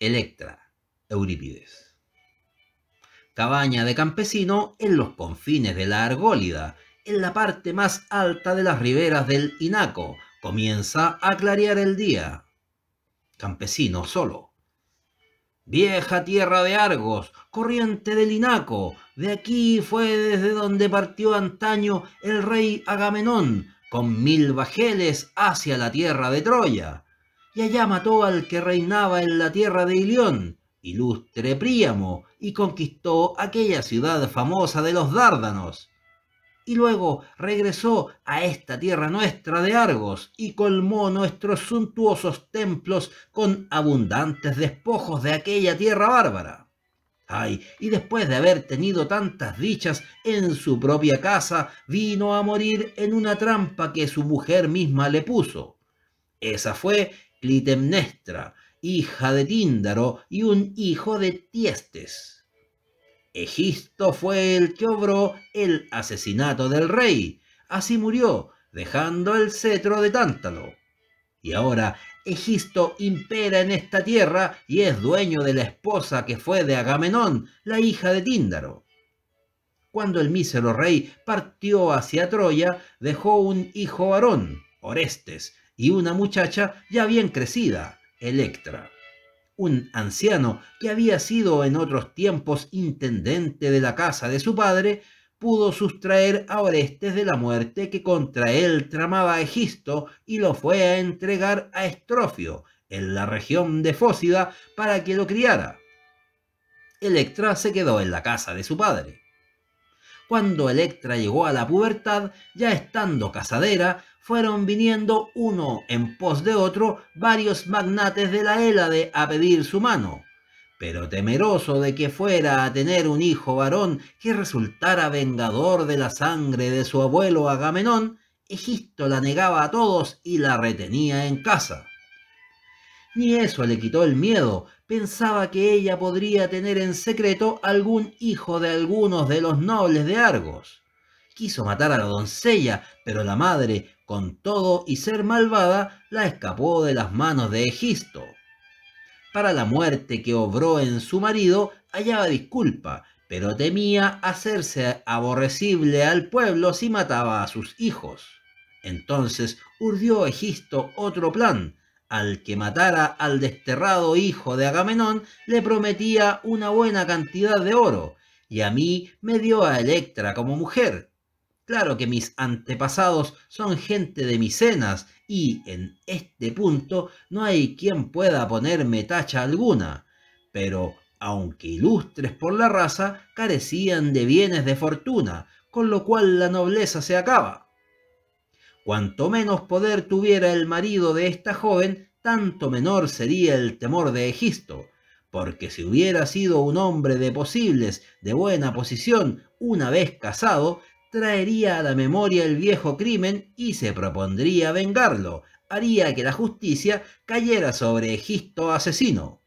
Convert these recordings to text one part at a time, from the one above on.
Electra, Eurípides. Cabaña de campesino en los confines de la Argólida, en la parte más alta de las riberas del Inaco, comienza a clarear el día. Campesino solo. Vieja tierra de Argos, corriente del Inaco, de aquí fue desde donde partió antaño el rey Agamenón, con mil bajeles hacia la tierra de Troya y allá mató al que reinaba en la tierra de Ilión, ilustre Príamo, y conquistó aquella ciudad famosa de los Dárdanos. Y luego regresó a esta tierra nuestra de Argos y colmó nuestros suntuosos templos con abundantes despojos de aquella tierra bárbara. Ay, y después de haber tenido tantas dichas en su propia casa, vino a morir en una trampa que su mujer misma le puso. Esa fue Clitemnestra, hija de Tíndaro y un hijo de Tiestes. Egisto fue el que obró el asesinato del rey, así murió, dejando el cetro de Tántalo. Y ahora Egisto impera en esta tierra y es dueño de la esposa que fue de Agamenón, la hija de Tíndaro. Cuando el mísero rey partió hacia Troya, dejó un hijo varón, Orestes, y una muchacha ya bien crecida, Electra, un anciano que había sido en otros tiempos intendente de la casa de su padre, pudo sustraer a Orestes de la muerte que contra él tramaba Egisto y lo fue a entregar a Estrofio, en la región de Fócida, para que lo criara. Electra se quedó en la casa de su padre. Cuando Electra llegó a la pubertad, ya estando casadera, fueron viniendo uno en pos de otro varios magnates de la Hélade a pedir su mano. Pero temeroso de que fuera a tener un hijo varón que resultara vengador de la sangre de su abuelo Agamenón, Egisto la negaba a todos y la retenía en casa. Ni eso le quitó el miedo, pensaba que ella podría tener en secreto algún hijo de algunos de los nobles de Argos. Quiso matar a la doncella, pero la madre, con todo y ser malvada, la escapó de las manos de Egisto. Para la muerte que obró en su marido, hallaba disculpa, pero temía hacerse aborrecible al pueblo si mataba a sus hijos. Entonces urdió Egisto otro plan. Al que matara al desterrado hijo de Agamenón le prometía una buena cantidad de oro, y a mí me dio a Electra como mujer, Claro que mis antepasados son gente de Micenas y en este punto no hay quien pueda ponerme tacha alguna. Pero aunque ilustres por la raza, carecían de bienes de fortuna, con lo cual la nobleza se acaba. Cuanto menos poder tuviera el marido de esta joven, tanto menor sería el temor de Egisto, porque si hubiera sido un hombre de posibles, de buena posición, una vez casado, traería a la memoria el viejo crimen y se propondría vengarlo, haría que la justicia cayera sobre Egisto asesino.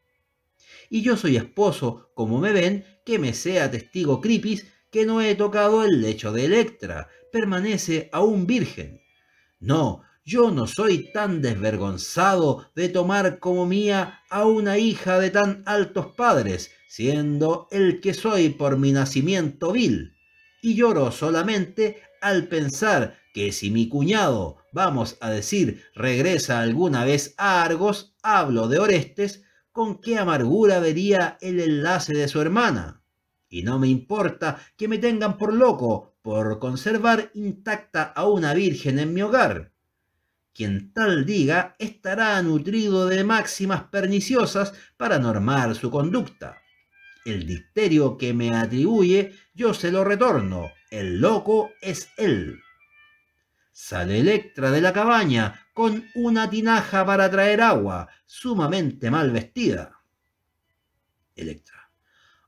Y yo soy esposo, como me ven, que me sea testigo Cripis, que no he tocado el lecho de Electra, permanece aún virgen. No, yo no soy tan desvergonzado de tomar como mía a una hija de tan altos padres, siendo el que soy por mi nacimiento vil y lloro solamente al pensar que si mi cuñado, vamos a decir, regresa alguna vez a Argos, hablo de Orestes, con qué amargura vería el enlace de su hermana. Y no me importa que me tengan por loco por conservar intacta a una virgen en mi hogar. Quien tal diga estará nutrido de máximas perniciosas para normar su conducta. El dicterio que me atribuye yo se lo retorno. El loco es él. Sale Electra de la cabaña con una tinaja para traer agua, sumamente mal vestida. Electra.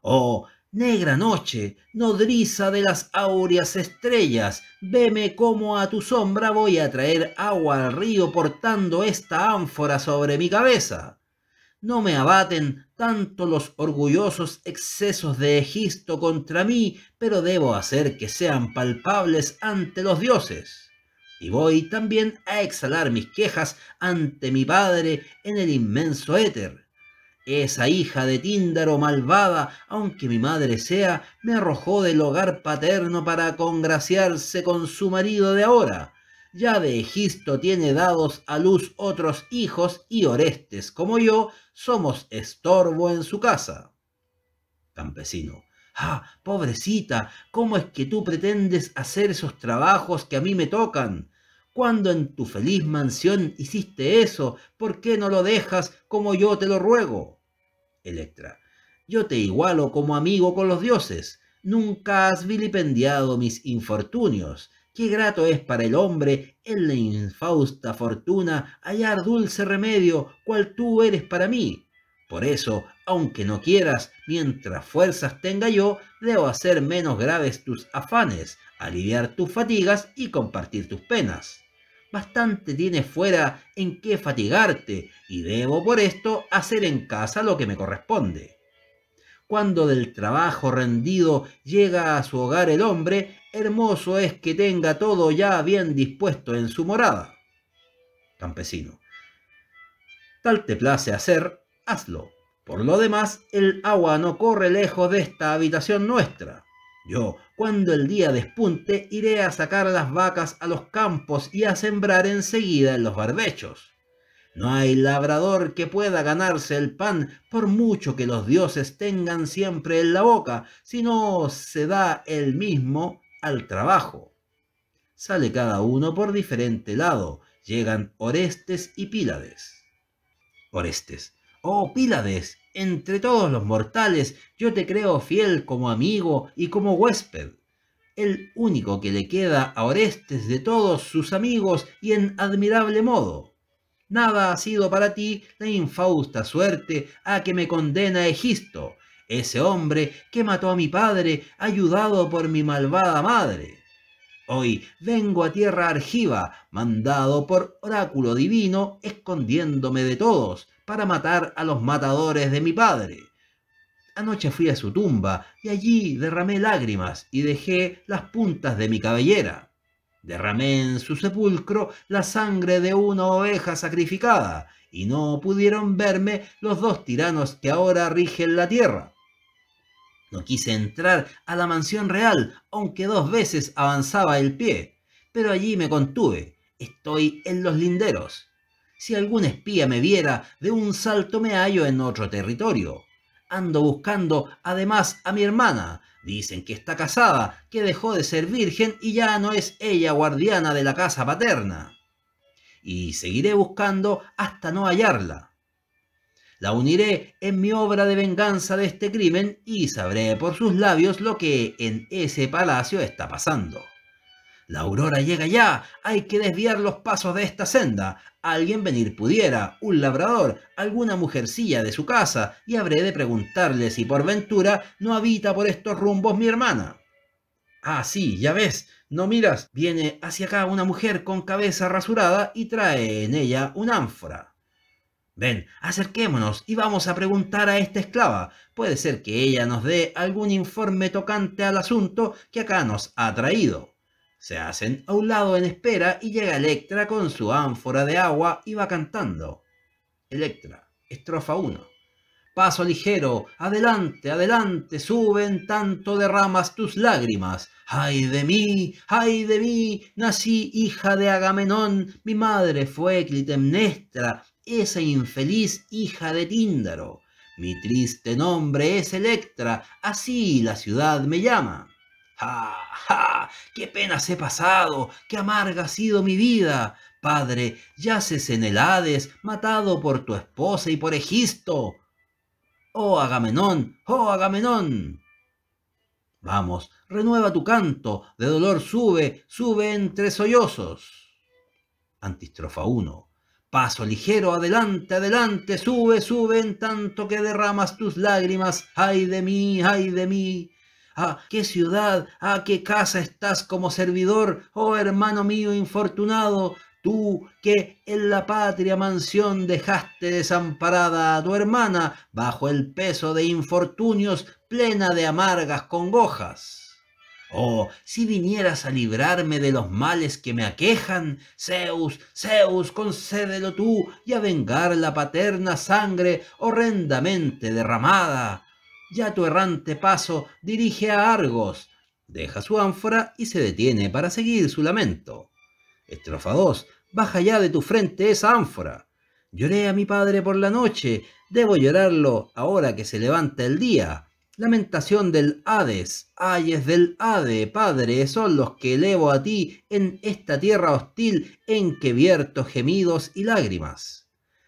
Oh, negra noche, nodriza de las áureas estrellas, veme cómo a tu sombra voy a traer agua al río portando esta ánfora sobre mi cabeza no me abaten tanto los orgullosos excesos de Egisto contra mí, pero debo hacer que sean palpables ante los dioses. Y voy también a exhalar mis quejas ante mi padre en el inmenso éter. Esa hija de Tíndaro malvada, aunque mi madre sea, me arrojó del hogar paterno para congraciarse con su marido de ahora ya de Egisto tiene dados a luz otros hijos y Orestes, como yo, somos estorbo en su casa. Campesino. Ah, pobrecita, ¿cómo es que tú pretendes hacer esos trabajos que a mí me tocan? Cuando en tu feliz mansión hiciste eso, ¿por qué no lo dejas como yo te lo ruego? Electra. Yo te igualo como amigo con los dioses. Nunca has vilipendiado mis infortunios Qué grato es para el hombre en la infausta fortuna hallar dulce remedio cual tú eres para mí. Por eso, aunque no quieras, mientras fuerzas tenga yo, debo hacer menos graves tus afanes, aliviar tus fatigas y compartir tus penas. Bastante tienes fuera en qué fatigarte, y debo por esto hacer en casa lo que me corresponde. Cuando del trabajo rendido llega a su hogar el hombre, hermoso es que tenga todo ya bien dispuesto en su morada. Campesino. Tal te place hacer, hazlo. Por lo demás, el agua no corre lejos de esta habitación nuestra. Yo, cuando el día despunte, iré a sacar las vacas a los campos y a sembrar enseguida en los barbechos. No hay labrador que pueda ganarse el pan, por mucho que los dioses tengan siempre en la boca, si no se da el mismo al trabajo. Sale cada uno por diferente lado, llegan Orestes y Pílades. Orestes. Oh, Pílades, entre todos los mortales, yo te creo fiel como amigo y como huésped el único que le queda a Orestes de todos sus amigos y en admirable modo. Nada ha sido para ti la infausta suerte a que me condena Egisto, ese hombre que mató a mi padre, ayudado por mi malvada madre. Hoy vengo a tierra argiva, mandado por oráculo divino, escondiéndome de todos, para matar a los matadores de mi padre. Anoche fui a su tumba y allí derramé lágrimas y dejé las puntas de mi cabellera. Derramé en su sepulcro la sangre de una oveja sacrificada, y no pudieron verme los dos tiranos que ahora rigen la tierra. No quise entrar a la mansión real, aunque dos veces avanzaba el pie, pero allí me contuve. Estoy en los linderos. Si algún espía me viera, de un salto me hallo en otro territorio. Ando buscando además a mi hermana, Dicen que está casada, que dejó de ser virgen y ya no es ella guardiana de la casa paterna. Y seguiré buscando hasta no hallarla. La uniré en mi obra de venganza de este crimen y sabré por sus labios lo que en ese palacio está pasando. La aurora llega ya. Hay que desviar los pasos de esta senda. Alguien venir pudiera, un labrador, alguna mujercilla de su casa, y habré de preguntarle si por ventura no habita por estos rumbos mi hermana. Ah, sí, ya ves, no miras, viene hacia acá una mujer con cabeza rasurada y trae en ella un ánfora. Ven, acerquémonos y vamos a preguntar a esta esclava. Puede ser que ella nos dé algún informe tocante al asunto que acá nos ha traído. Se hacen a un lado en espera y llega Electra con su ánfora de agua y va cantando. Electra, estrofa 1. Paso ligero, adelante, adelante, suben tanto derramas tus lágrimas. ¡Ay de mí! ¡Ay de mí! Nací hija de Agamenón, mi madre fue Clitemnestra, esa infeliz hija de Tíndaro. Mi triste nombre es Electra, así la ciudad me llama qué penas he pasado! ¡Qué amarga ha sido mi vida! Padre, yaces en el Hades, matado por tu esposa y por Egisto. ¡Oh Agamenón! ¡Oh Agamenón! Vamos, renueva tu canto, de dolor sube, sube entre sollozos. Antistrofa 1. Paso ligero, adelante, adelante, sube, sube, en tanto que derramas tus lágrimas. ¡Ay de mí, ay de mí! Ah, qué ciudad, a ah, qué casa estás como servidor, oh hermano mío infortunado, Tú que en la patria mansión dejaste desamparada a tu hermana bajo el peso de infortunios plena de amargas congojas. Oh, si vinieras a librarme de los males que me aquejan, Zeus, Zeus, concédelo tú y a vengar la paterna sangre horrendamente derramada ya tu errante paso dirige a Argos. Deja su ánfora y se detiene para seguir su lamento. Estrofa 2. Baja ya de tu frente esa ánfora. Lloré a mi padre por la noche, debo llorarlo ahora que se levanta el día. Lamentación del Hades, ayes del Hade, Padre, son los que elevo a ti en esta tierra hostil en que vierto gemidos y lágrimas.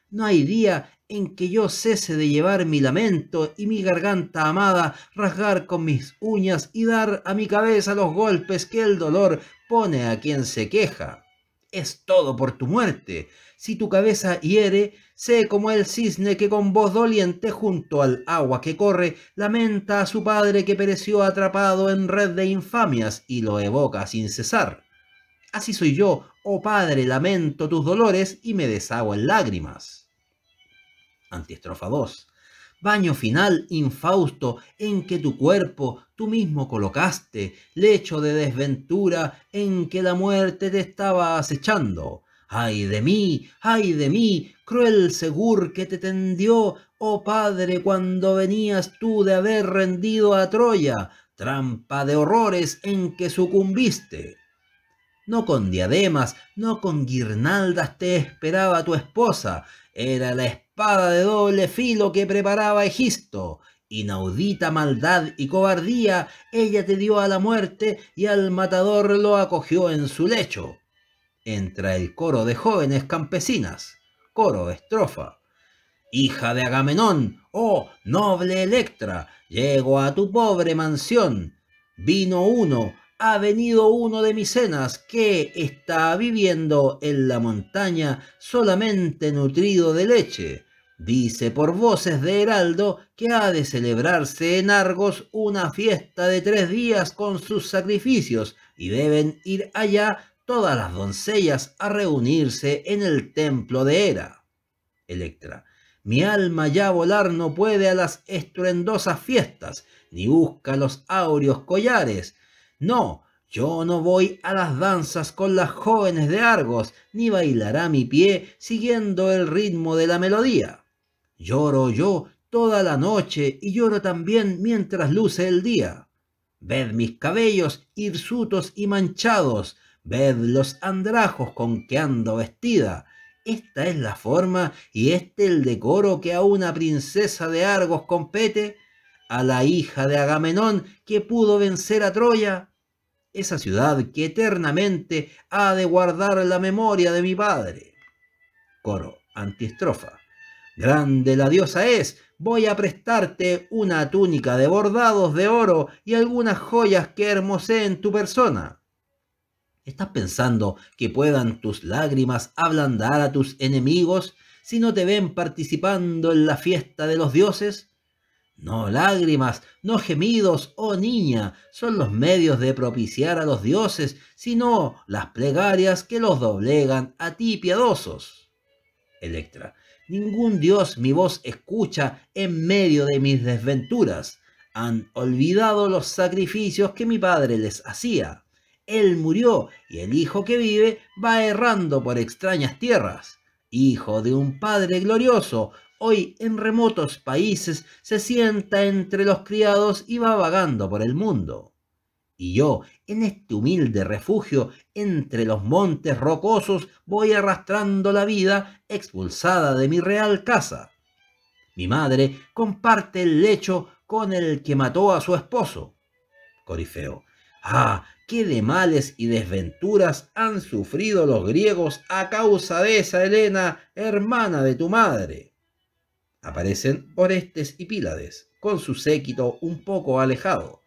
No hay día en que yo cese de llevar mi lamento y mi garganta amada, rasgar con mis uñas y dar a mi cabeza los golpes que el dolor pone a quien se queja. Es todo por tu muerte. Si tu cabeza hiere, sé como el cisne que con voz doliente junto al agua que corre, lamenta a su padre que pereció atrapado en red de infamias y lo evoca sin cesar. Así soy yo, oh padre, lamento tus dolores y me deshago en lágrimas antiestrofa 2. Baño final infausto en que tu cuerpo tú mismo colocaste, lecho de desventura en que la muerte te estaba acechando. ¡Ay de mí! ¡Ay de mí! Cruel segur que te tendió, oh padre, cuando venías tú de haber rendido a Troya, trampa de horrores en que sucumbiste. No con diademas, no con guirnaldas te esperaba tu esposa, era la esposa espada de doble filo que preparaba Egisto. Inaudita maldad y cobardía, ella te dio a la muerte y al matador lo acogió en su lecho. Entra el coro de jóvenes campesinas. Coro, estrofa. Hija de Agamenón, oh noble Electra, llego a tu pobre mansión. Vino uno, ha venido uno de mis cenas que está viviendo en la montaña solamente nutrido de leche. Dice por voces de Heraldo que ha de celebrarse en Argos una fiesta de tres días con sus sacrificios y deben ir allá todas las doncellas a reunirse en el templo de Hera. Electra. Mi alma ya volar no puede a las estruendosas fiestas, ni busca los áureos collares, no, yo no voy a las danzas con las jóvenes de Argos, ni bailará mi pie siguiendo el ritmo de la melodía. Lloro yo toda la noche y lloro también mientras luce el día. Ved mis cabellos hirsutos y manchados, ved los andrajos con que ando vestida. Esta es la forma y este el decoro que a una princesa de Argos compete a la hija de Agamenón que pudo vencer a Troya, esa ciudad que eternamente ha de guardar la memoria de mi padre. Coro, antiestrofa. Grande la diosa es, voy a prestarte una túnica de bordados de oro y algunas joyas que hermoseen tu persona. ¿Estás pensando que puedan tus lágrimas ablandar a tus enemigos si no te ven participando en la fiesta de los dioses? No lágrimas, no gemidos, oh niña, son los medios de propiciar a los dioses, sino las plegarias que los doblegan a ti, piadosos. Electra, ningún dios mi voz escucha en medio de mis desventuras. Han olvidado los sacrificios que mi padre les hacía. Él murió y el hijo que vive va errando por extrañas tierras hijo de un Padre glorioso, hoy en remotos países, se sienta entre los criados y va vagando por el mundo. Y yo, en este humilde refugio, entre los montes rocosos, voy arrastrando la vida expulsada de mi real casa. Mi madre comparte el lecho con el que mató a su esposo. Corifeo. Ah, qué de males y desventuras han sufrido los griegos a causa de esa Helena, hermana de tu madre aparecen Orestes y Pílades, con su séquito un poco alejado.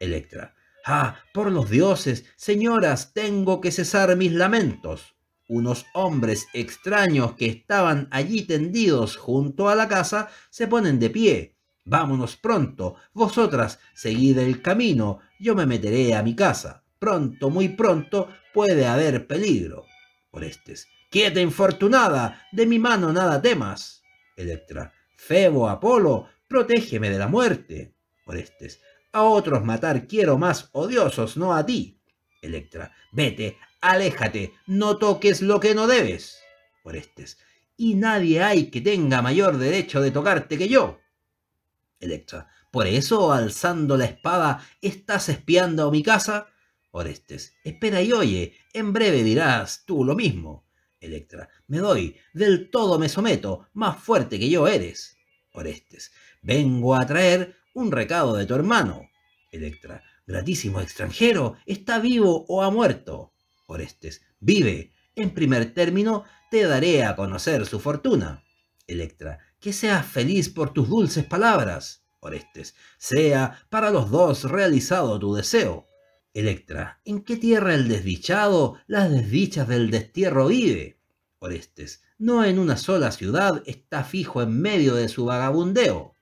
Electra. Ah, por los dioses, señoras, tengo que cesar mis lamentos. Unos hombres extraños que estaban allí tendidos junto a la casa se ponen de pie. Vámonos pronto, vosotras, seguid el camino, yo me meteré a mi casa. Pronto, muy pronto, puede haber peligro. Orestes. Quieta infortunada, de mi mano nada temas. Electra. Febo, Apolo, protégeme de la muerte. Orestes. A otros matar quiero más odiosos, no a ti. Electra. Vete, aléjate, no toques lo que no debes. Orestes. Y nadie hay que tenga mayor derecho de tocarte que yo. Electra. ¿Por eso, alzando la espada, estás espiando a mi casa? Orestes. Espera y oye, en breve dirás tú lo mismo. Electra. Me doy, del todo me someto, más fuerte que yo eres. Orestes. Vengo a traer un recado de tu hermano. Electra. Gratísimo extranjero, ¿está vivo o ha muerto? Orestes. Vive. En primer término, te daré a conocer su fortuna. Electra. Que seas feliz por tus dulces palabras. Orestes. Sea para los dos realizado tu deseo. Electra, ¿en qué tierra el desdichado las desdichas del destierro vive? Orestes, no en una sola ciudad está fijo en medio de su vagabundeo.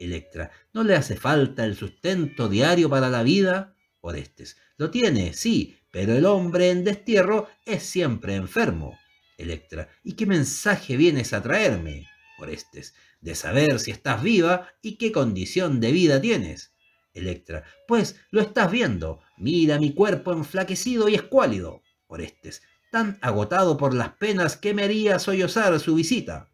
Electra, ¿no le hace falta el sustento diario para la vida? Orestes, lo tiene, sí, pero el hombre en destierro es siempre enfermo. Electra, ¿y qué mensaje vienes a traerme? Orestes, de saber si estás viva y qué condición de vida tienes. Electra. Pues lo estás viendo. Mira mi cuerpo enflaquecido y escuálido. Orestes. Tan agotado por las penas que me haría sollozar su visita.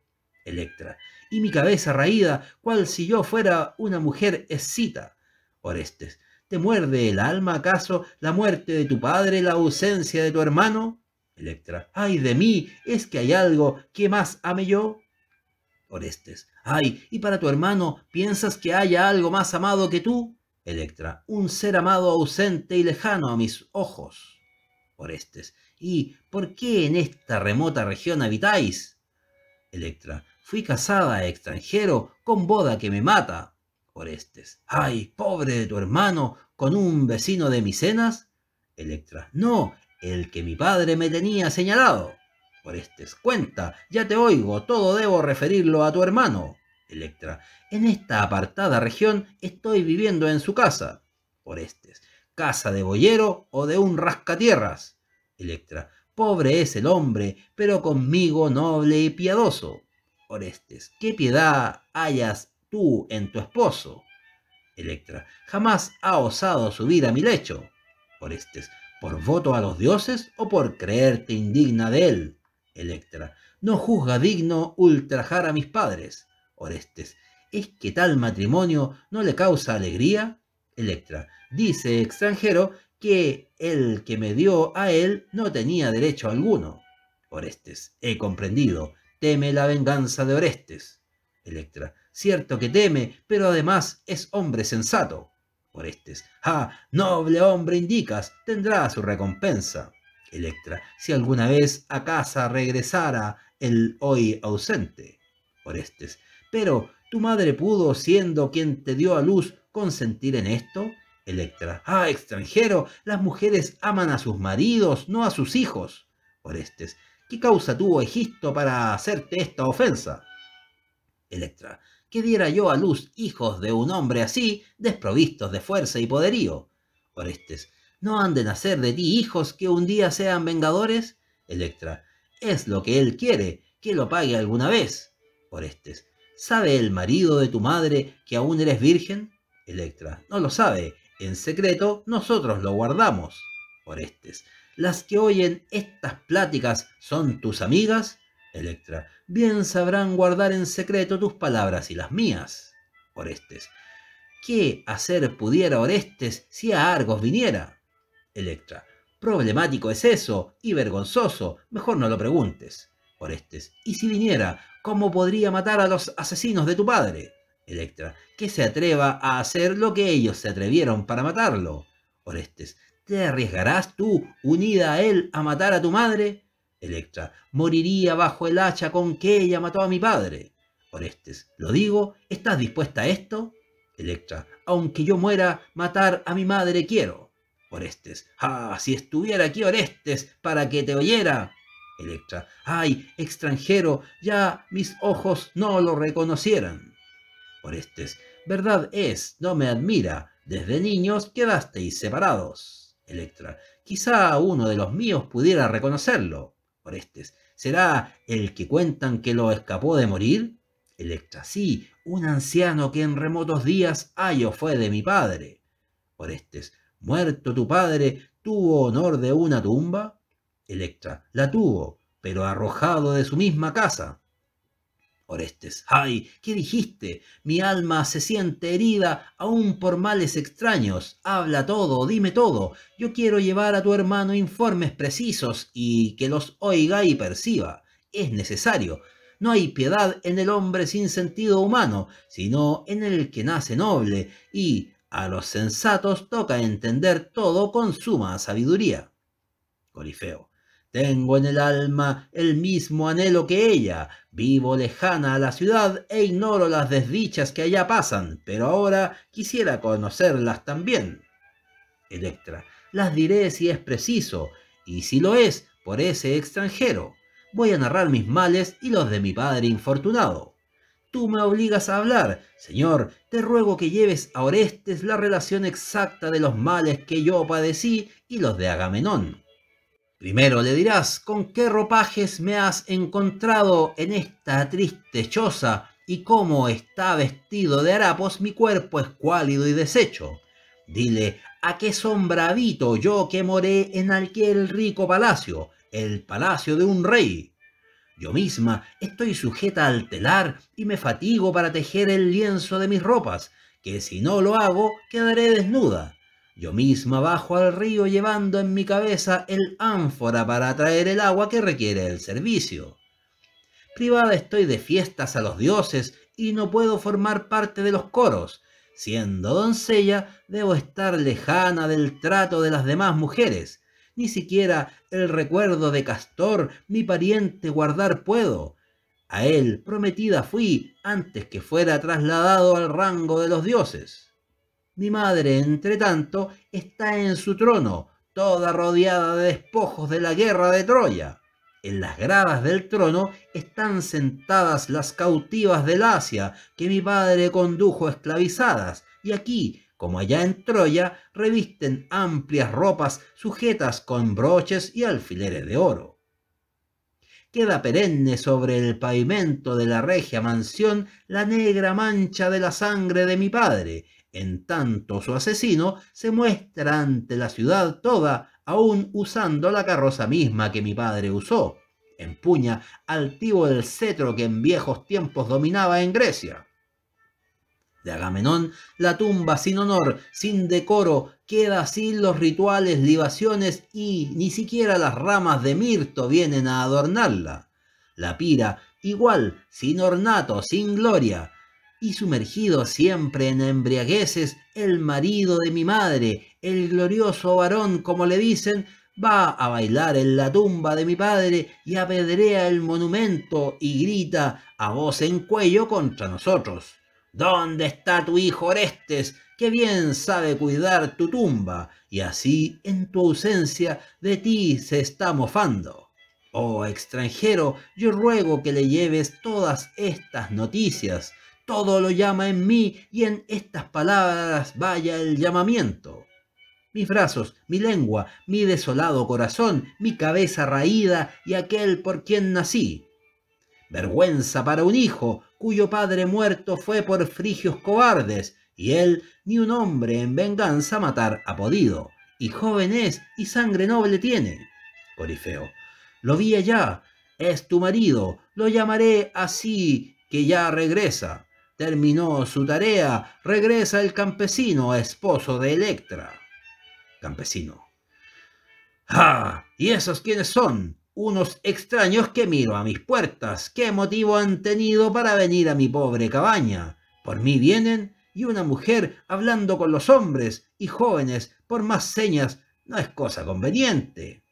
Electra. Y mi cabeza raída, cual si yo fuera una mujer escita. Orestes. ¿Te muerde el alma acaso la muerte de tu padre, la ausencia de tu hermano? Electra. Ay de mí, es que hay algo que más ame yo. Orestes. Ay, ¿y para tu hermano piensas que haya algo más amado que tú? Electra, un ser amado ausente y lejano a mis ojos. Orestes, ¿y por qué en esta remota región habitáis? Electra, fui casada a extranjero con boda que me mata. Orestes, ay, pobre de tu hermano, con un vecino de Micenas. Electra, no, el que mi padre me tenía señalado. Orestes, cuenta, ya te oigo, todo debo referirlo a tu hermano. Electra. En esta apartada región estoy viviendo en su casa. Orestes. Casa de boyero o de un rascatierras. Electra. Pobre es el hombre, pero conmigo noble y piadoso. Orestes. ¿Qué piedad hayas tú en tu esposo? Electra. Jamás ha osado subir a mi lecho. Orestes. ¿Por voto a los dioses o por creerte indigna de él? Electra. No juzga digno ultrajar a mis padres. Orestes. ¿Es que tal matrimonio no le causa alegría? Electra. Dice extranjero que el que me dio a él no tenía derecho alguno. Orestes. He comprendido. Teme la venganza de Orestes. Electra. Cierto que teme, pero además es hombre sensato. Orestes. Ah, noble hombre indicas, tendrá su recompensa. Electra. Si alguna vez a casa regresara el hoy ausente. Orestes. Pero, ¿tu madre pudo, siendo quien te dio a luz, consentir en esto? Electra. Ah, extranjero, las mujeres aman a sus maridos, no a sus hijos. Orestes. ¿Qué causa tuvo Egisto para hacerte esta ofensa? Electra. ¿Qué diera yo a luz hijos de un hombre así, desprovistos de fuerza y poderío. Orestes. ¿No han de nacer de ti hijos que un día sean vengadores? Electra. Es lo que él quiere, que lo pague alguna vez. Orestes. ¿Sabe el marido de tu madre que aún eres virgen? Electra. No lo sabe. En secreto nosotros lo guardamos. Orestes. ¿Las que oyen estas pláticas son tus amigas? Electra. Bien sabrán guardar en secreto tus palabras y las mías. Orestes. ¿Qué hacer pudiera Orestes si a Argos viniera? Electra. Problemático es eso y vergonzoso. Mejor no lo preguntes. Orestes. ¿Y si viniera? ¿Cómo podría matar a los asesinos de tu padre? Electra. Que se atreva a hacer lo que ellos se atrevieron para matarlo. Orestes. ¿Te arriesgarás tú, unida a él, a matar a tu madre? Electra. Moriría bajo el hacha con que ella mató a mi padre. Orestes. Lo digo, ¿estás dispuesta a esto? Electra. Aunque yo muera, matar a mi madre quiero. Orestes. Ah, si estuviera aquí Orestes, para que te oyera. Electra. ¡Ay, extranjero! Ya mis ojos no lo reconocieran. Orestes. Verdad es, no me admira. Desde niños quedasteis separados. Electra. Quizá uno de los míos pudiera reconocerlo. Orestes. ¿Será el que cuentan que lo escapó de morir? Electra. Sí, un anciano que en remotos días ayo, fue de mi padre. Orestes. ¿Muerto tu padre tuvo honor de una tumba? Electra, la tuvo, pero arrojado de su misma casa. Orestes, ay, ¿qué dijiste? Mi alma se siente herida aún por males extraños. Habla todo, dime todo. Yo quiero llevar a tu hermano informes precisos y que los oiga y perciba. Es necesario. No hay piedad en el hombre sin sentido humano, sino en el que nace noble, y a los sensatos toca entender todo con suma sabiduría. Corifeo, tengo en el alma el mismo anhelo que ella. Vivo lejana a la ciudad e ignoro las desdichas que allá pasan, pero ahora quisiera conocerlas también. Electra, las diré si es preciso, y si lo es, por ese extranjero. Voy a narrar mis males y los de mi padre infortunado. Tú me obligas a hablar, señor, te ruego que lleves a Orestes la relación exacta de los males que yo padecí y los de Agamenón. Primero le dirás, ¿con qué ropajes me has encontrado en esta triste choza? Y cómo está vestido de harapos mi cuerpo escuálido y deshecho. Dile, ¿a qué sombra yo que moré en aquel rico palacio, el palacio de un rey? Yo misma estoy sujeta al telar y me fatigo para tejer el lienzo de mis ropas, que si no lo hago quedaré desnuda. Yo misma bajo al río llevando en mi cabeza el ánfora para traer el agua que requiere el servicio. Privada estoy de fiestas a los dioses y no puedo formar parte de los coros. Siendo doncella, debo estar lejana del trato de las demás mujeres. Ni siquiera el recuerdo de Castor, mi pariente, guardar puedo. A él prometida fui antes que fuera trasladado al rango de los dioses. Mi madre, entre tanto, está en su trono, toda rodeada de despojos de la guerra de Troya. En las gradas del trono están sentadas las cautivas del Asia, que mi padre condujo esclavizadas, y aquí, como allá en Troya, revisten amplias ropas sujetas con broches y alfileres de oro. Queda perenne sobre el pavimento de la regia mansión la negra mancha de la sangre de mi padre, en tanto, su asesino se muestra ante la ciudad toda, aún usando la carroza misma que mi padre usó. Empuña altivo el cetro que en viejos tiempos dominaba en Grecia. De Agamenón, la tumba sin honor, sin decoro, queda sin los rituales, libaciones y ni siquiera las ramas de mirto vienen a adornarla. La pira, igual, sin ornato, sin gloria, y sumergido siempre en embriagueces, el marido de mi madre, el glorioso varón, como le dicen, va a bailar en la tumba de mi padre y apedrea el monumento y grita a voz en cuello contra nosotros. ¿Dónde está tu hijo Orestes, que bien sabe cuidar tu tumba? Y así, en tu ausencia, de ti se está mofando. Oh extranjero, yo ruego que le lleves todas estas noticias, todo lo llama en mí y en estas palabras vaya el llamamiento. Mis brazos, mi lengua, mi desolado corazón, mi cabeza raída y aquel por quien nací. Vergüenza para un hijo cuyo padre muerto fue por frigios cobardes, y él ni un hombre en venganza matar ha podido. Y joven es y sangre noble tiene. Corifeo, lo vi allá, es tu marido, lo llamaré así que ya regresa. Terminó su tarea, regresa el campesino, esposo de Electra. Campesino. ¡Ah! ¿Y esos quiénes son? Unos extraños que miro a mis puertas. ¿Qué motivo han tenido para venir a mi pobre cabaña? Por mí vienen y una mujer hablando con los hombres y jóvenes por más señas no es cosa conveniente.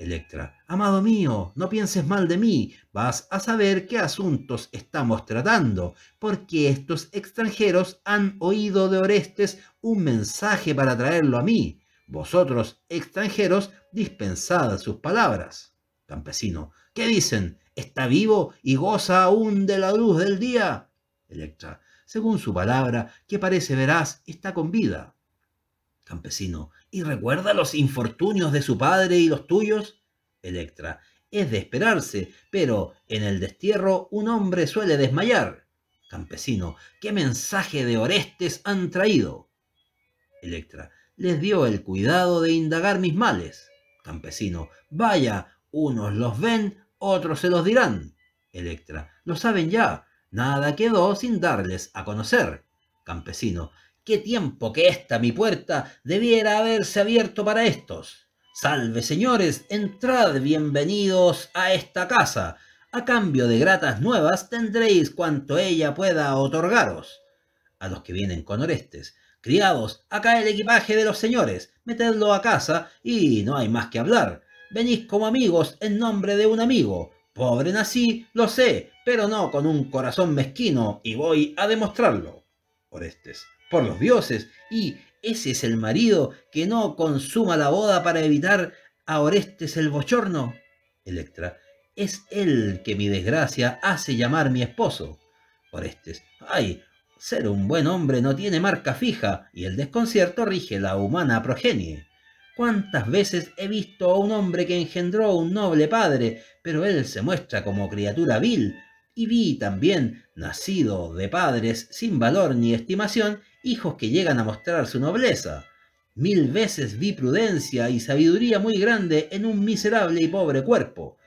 Electra, amado mío, no pienses mal de mí, vas a saber qué asuntos estamos tratando, porque estos extranjeros han oído de Orestes un mensaje para traerlo a mí. Vosotros, extranjeros, dispensad sus palabras. Campesino, ¿qué dicen? ¿Está vivo y goza aún de la luz del día? Electra, según su palabra, que parece verás está con vida. Campesino, y recuerda los infortunios de su padre y los tuyos? Electra. Es de esperarse, pero en el destierro un hombre suele desmayar. Campesino. ¿Qué mensaje de Orestes han traído? Electra. Les dio el cuidado de indagar mis males. Campesino. Vaya, unos los ven, otros se los dirán. Electra. Lo saben ya. Nada quedó sin darles a conocer. Campesino qué tiempo que esta mi puerta debiera haberse abierto para estos. Salve, señores, entrad bienvenidos a esta casa. A cambio de gratas nuevas tendréis cuanto ella pueda otorgaros. A los que vienen con orestes, criados, acá el equipaje de los señores, metedlo a casa y no hay más que hablar. Venís como amigos en nombre de un amigo. Pobre nací, lo sé, pero no con un corazón mezquino y voy a demostrarlo. Orestes por los dioses, y ese es el marido que no consuma la boda para evitar a Orestes el bochorno. Electra, es él que mi desgracia hace llamar mi esposo. Orestes, ay, ser un buen hombre no tiene marca fija, y el desconcierto rige la humana progenie. ¿Cuántas veces he visto a un hombre que engendró un noble padre, pero él se muestra como criatura vil, y vi también, nacido de padres sin valor ni estimación, hijos que llegan a mostrar su nobleza. Mil veces vi prudencia y sabiduría muy grande en un miserable y pobre cuerpo.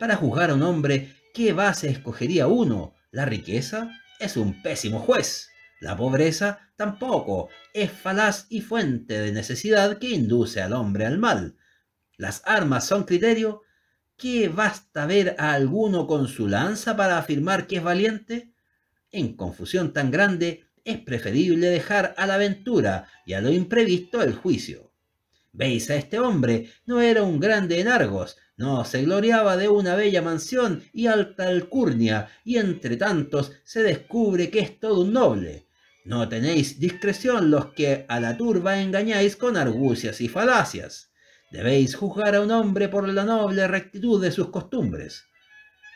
Para juzgar a un hombre, ¿qué base escogería uno? ¿La riqueza? Es un pésimo juez. La pobreza tampoco es falaz y fuente de necesidad que induce al hombre al mal. Las armas son criterio qué basta ver a alguno con su lanza para afirmar que es valiente? En confusión tan grande es preferible dejar a la aventura y a lo imprevisto el juicio. Veis a este hombre, no era un grande en Argos, no se gloriaba de una bella mansión y alta alcurnia, y entre tantos se descubre que es todo un noble. No tenéis discreción los que a la turba engañáis con argucias y falacias. Debéis juzgar a un hombre por la noble rectitud de sus costumbres.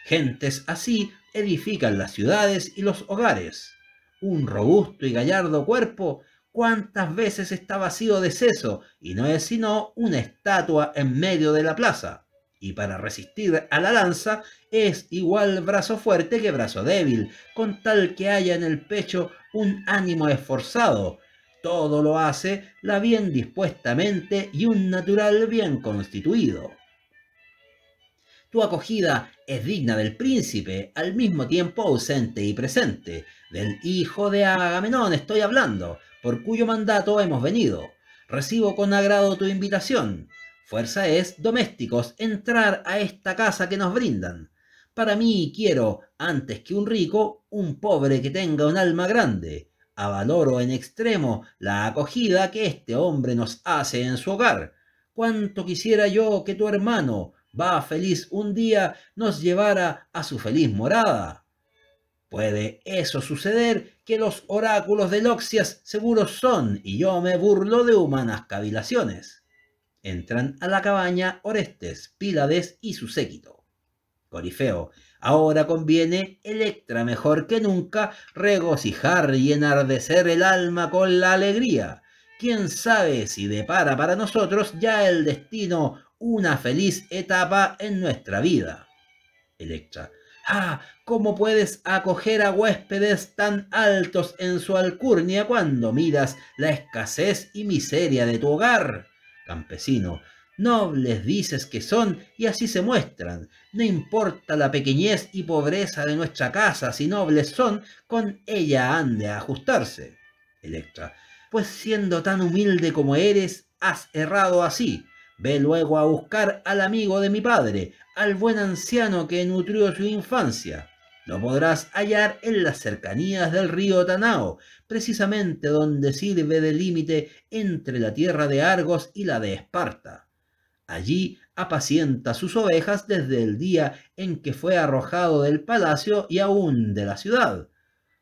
Gentes así edifican las ciudades y los hogares. Un robusto y gallardo cuerpo cuántas veces está vacío de seso y no es sino una estatua en medio de la plaza. Y para resistir a la lanza es igual brazo fuerte que brazo débil, con tal que haya en el pecho un ánimo esforzado, todo lo hace, la bien dispuestamente y un natural bien constituido. Tu acogida es digna del príncipe, al mismo tiempo ausente y presente, del hijo de Agamenón estoy hablando, por cuyo mandato hemos venido. Recibo con agrado tu invitación. Fuerza es, domésticos, entrar a esta casa que nos brindan. Para mí quiero, antes que un rico, un pobre que tenga un alma grande. Avaloro en extremo la acogida que este hombre nos hace en su hogar. Cuánto quisiera yo que tu hermano, va feliz un día, nos llevara a su feliz morada. Puede eso suceder que los oráculos de Loxias seguros son, y yo me burlo de humanas cavilaciones. Entran a la cabaña Orestes, Pílades y su séquito. Corifeo, Ahora conviene, Electra, mejor que nunca, regocijar y enardecer el alma con la alegría. Quién sabe si depara para nosotros ya el destino una feliz etapa en nuestra vida. Electra. Ah, ¿cómo puedes acoger a huéspedes tan altos en su alcurnia cuando miras la escasez y miseria de tu hogar? Campesino. Nobles dices que son y así se muestran. No importa la pequeñez y pobreza de nuestra casa, si nobles son, con ella han de ajustarse. Electra, pues siendo tan humilde como eres, has errado así. Ve luego a buscar al amigo de mi padre, al buen anciano que nutrió su infancia. Lo podrás hallar en las cercanías del río Tanao, precisamente donde sirve de límite entre la tierra de Argos y la de Esparta. Allí apacienta sus ovejas desde el día en que fue arrojado del palacio y aún de la ciudad.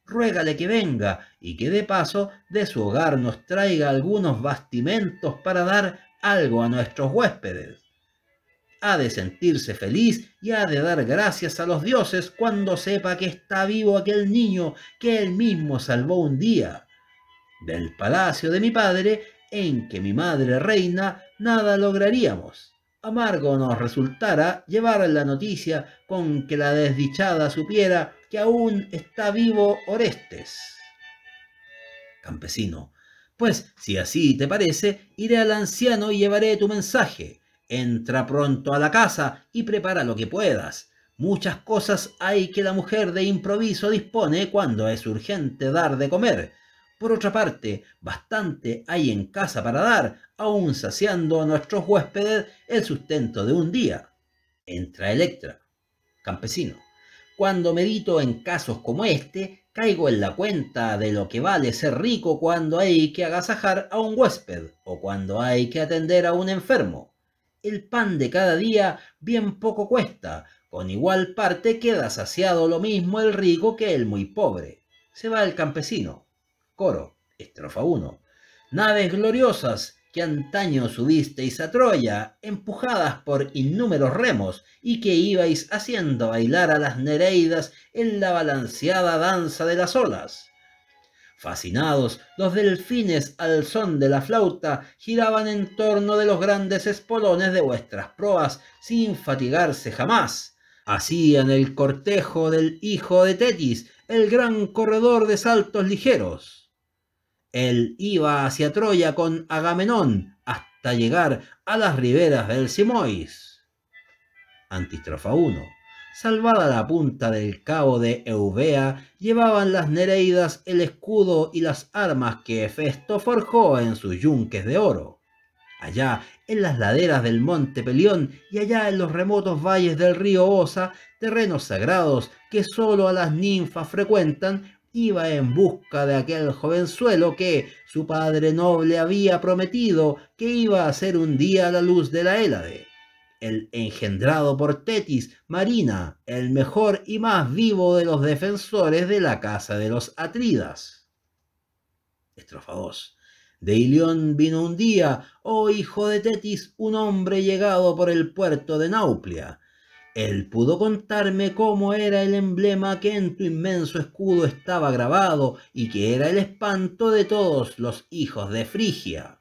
Ruégale que venga y que de paso de su hogar nos traiga algunos bastimentos para dar algo a nuestros huéspedes. Ha de sentirse feliz y ha de dar gracias a los dioses cuando sepa que está vivo aquel niño que él mismo salvó un día. Del palacio de mi padre, en que mi madre reina, nada lograríamos. Amargo nos resultara llevar la noticia con que la desdichada supiera que aún está vivo Orestes. Campesino, pues si así te parece, iré al anciano y llevaré tu mensaje. Entra pronto a la casa y prepara lo que puedas. Muchas cosas hay que la mujer de improviso dispone cuando es urgente dar de comer por otra parte, bastante hay en casa para dar, aún saciando a nuestros huéspedes el sustento de un día. Entra Electra, campesino. Cuando medito en casos como este, caigo en la cuenta de lo que vale ser rico cuando hay que agasajar a un huésped o cuando hay que atender a un enfermo. El pan de cada día bien poco cuesta, con igual parte queda saciado lo mismo el rico que el muy pobre. Se va el campesino, Coro, estrofa 1. Naves gloriosas que antaño subisteis a Troya, empujadas por innúmeros remos, y que ibais haciendo bailar a las Nereidas en la balanceada danza de las olas. Fascinados, los delfines al son de la flauta giraban en torno de los grandes espolones de vuestras proas sin fatigarse jamás. Hacían el cortejo del hijo de Tetis, el gran corredor de saltos ligeros. Él iba hacia Troya con Agamenón hasta llegar a las riberas del Simois. Antistrofa 1. Salvada la punta del cabo de Eubea, llevaban las Nereidas el escudo y las armas que Hefesto forjó en sus yunques de oro. Allá, en las laderas del monte Pelión y allá en los remotos valles del río Osa, terrenos sagrados que solo a las ninfas frecuentan, iba en busca de aquel jovenzuelo que su padre noble había prometido que iba a ser un día la luz de la Hélade. El engendrado por Tetis, Marina, el mejor y más vivo de los defensores de la casa de los Atridas. Estrofa 2. De Ilión vino un día, oh hijo de Tetis, un hombre llegado por el puerto de Nauplia él pudo contarme cómo era el emblema que en tu inmenso escudo estaba grabado y que era el espanto de todos los hijos de Frigia.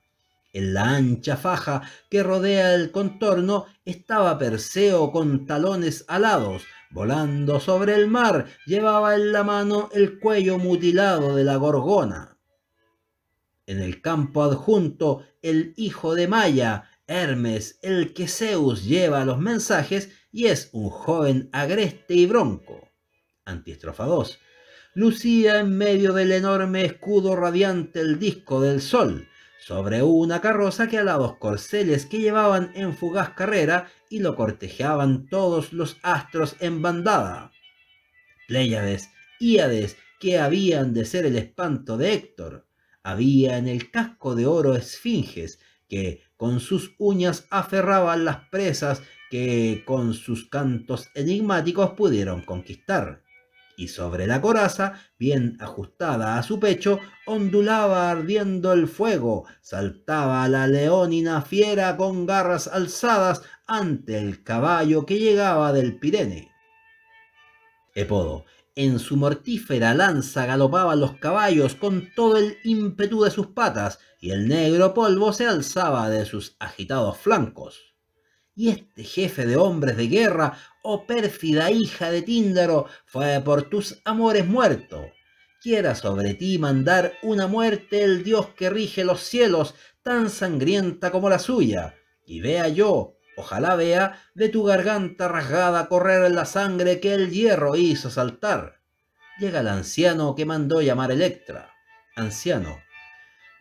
En la ancha faja que rodea el contorno estaba Perseo con talones alados, volando sobre el mar, llevaba en la mano el cuello mutilado de la gorgona. En el campo adjunto, el hijo de Maya, Hermes, el que Zeus lleva los mensajes, y es un joven agreste y bronco. Antiestrofa 2. Lucía en medio del enorme escudo radiante el disco del sol, sobre una carroza que alados corceles que llevaban en fugaz carrera y lo cortejaban todos los astros en bandada. Pléyades, íades, que habían de ser el espanto de Héctor. Había en el casco de oro esfinges que con sus uñas aferraban las presas que con sus cantos enigmáticos pudieron conquistar. Y sobre la coraza, bien ajustada a su pecho, ondulaba ardiendo el fuego, saltaba la leónina fiera con garras alzadas ante el caballo que llegaba del Pirene. Epodo, en su mortífera lanza galopaban los caballos con todo el ímpetu de sus patas, y el negro polvo se alzaba de sus agitados flancos. Y este jefe de hombres de guerra, oh pérfida hija de Tíndaro, fue por tus amores muerto. Quiera sobre ti mandar una muerte el Dios que rige los cielos, tan sangrienta como la suya. Y vea yo, ojalá vea, de tu garganta rasgada correr la sangre que el hierro hizo saltar. Llega el anciano que mandó llamar Electra. Anciano.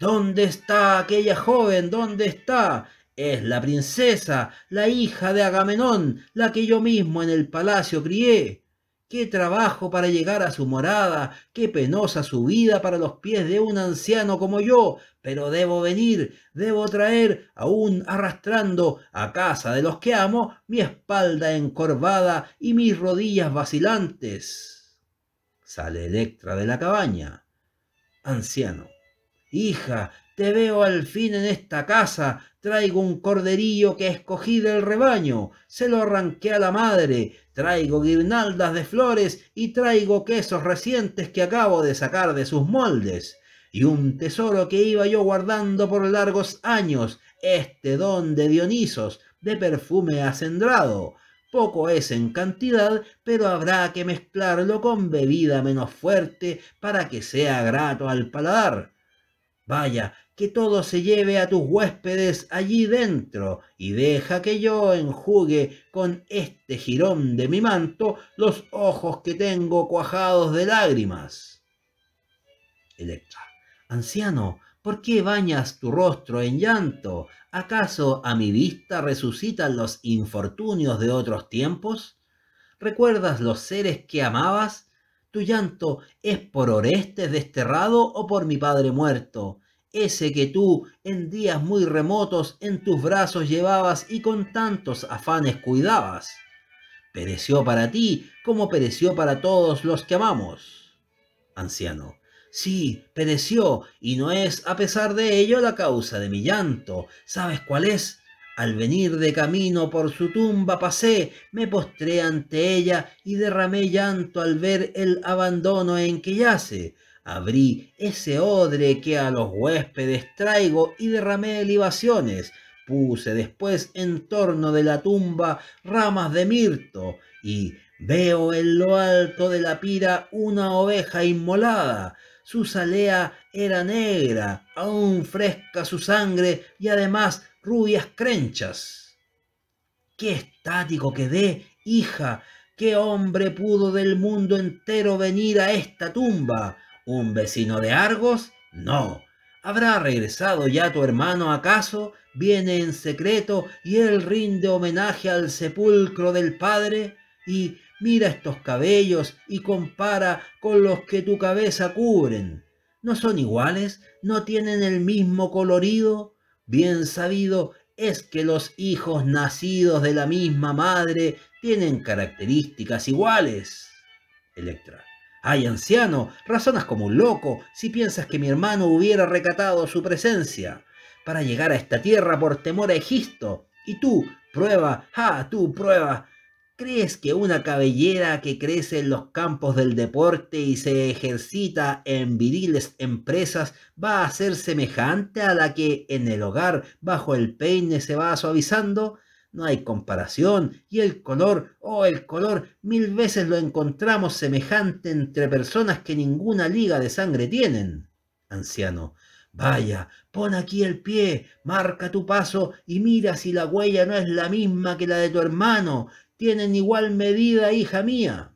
¿Dónde está aquella joven? ¿Dónde está? Es la princesa, la hija de Agamenón, la que yo mismo en el palacio crié. Qué trabajo para llegar a su morada, qué penosa subida para los pies de un anciano como yo, pero debo venir, debo traer, aún arrastrando, a casa de los que amo, mi espalda encorvada y mis rodillas vacilantes. Sale Electra de la cabaña. Anciano, hija, te veo al fin en esta casa, Traigo un corderillo que escogí del rebaño, se lo arranqué a la madre, traigo guirnaldas de flores y traigo quesos recientes que acabo de sacar de sus moldes. Y un tesoro que iba yo guardando por largos años, este don de Dionisos, de perfume acendrado. Poco es en cantidad, pero habrá que mezclarlo con bebida menos fuerte para que sea grato al paladar. Vaya, que todo se lleve a tus huéspedes allí dentro, y deja que yo enjugue con este jirón de mi manto los ojos que tengo cuajados de lágrimas. Electra. Anciano, ¿por qué bañas tu rostro en llanto? ¿Acaso a mi vista resucitan los infortunios de otros tiempos? ¿Recuerdas los seres que amabas? ¿Tu llanto es por Orestes desterrado o por mi padre muerto? ese que tú en días muy remotos en tus brazos llevabas y con tantos afanes cuidabas. Pereció para ti como pereció para todos los que amamos. Anciano. Sí, pereció, y no es a pesar de ello la causa de mi llanto. ¿Sabes cuál es? Al venir de camino por su tumba pasé, me postré ante ella y derramé llanto al ver el abandono en que yace Abrí ese odre que a los huéspedes traigo y derramé libaciones. Puse después en torno de la tumba ramas de mirto y veo en lo alto de la pira una oveja inmolada. Su salea era negra, aún fresca su sangre y además rubias crenchas. ¡Qué estático quedé, hija! ¿Qué hombre pudo del mundo entero venir a esta tumba? ¿Un vecino de Argos? No. ¿Habrá regresado ya tu hermano acaso? ¿Viene en secreto y él rinde homenaje al sepulcro del padre? Y mira estos cabellos y compara con los que tu cabeza cubren. ¿No son iguales? ¿No tienen el mismo colorido? Bien sabido es que los hijos nacidos de la misma madre tienen características iguales. Electra. Ay, anciano, razonas como un loco si piensas que mi hermano hubiera recatado su presencia para llegar a esta tierra por temor a Egisto. Y tú, prueba, ah, tú, prueba. ¿Crees que una cabellera que crece en los campos del deporte y se ejercita en viriles empresas va a ser semejante a la que en el hogar bajo el peine se va suavizando? No hay comparación. Y el color, oh, el color, mil veces lo encontramos semejante entre personas que ninguna liga de sangre tienen. Anciano, vaya, pon aquí el pie, marca tu paso y mira si la huella no es la misma que la de tu hermano. Tienen igual medida, hija mía.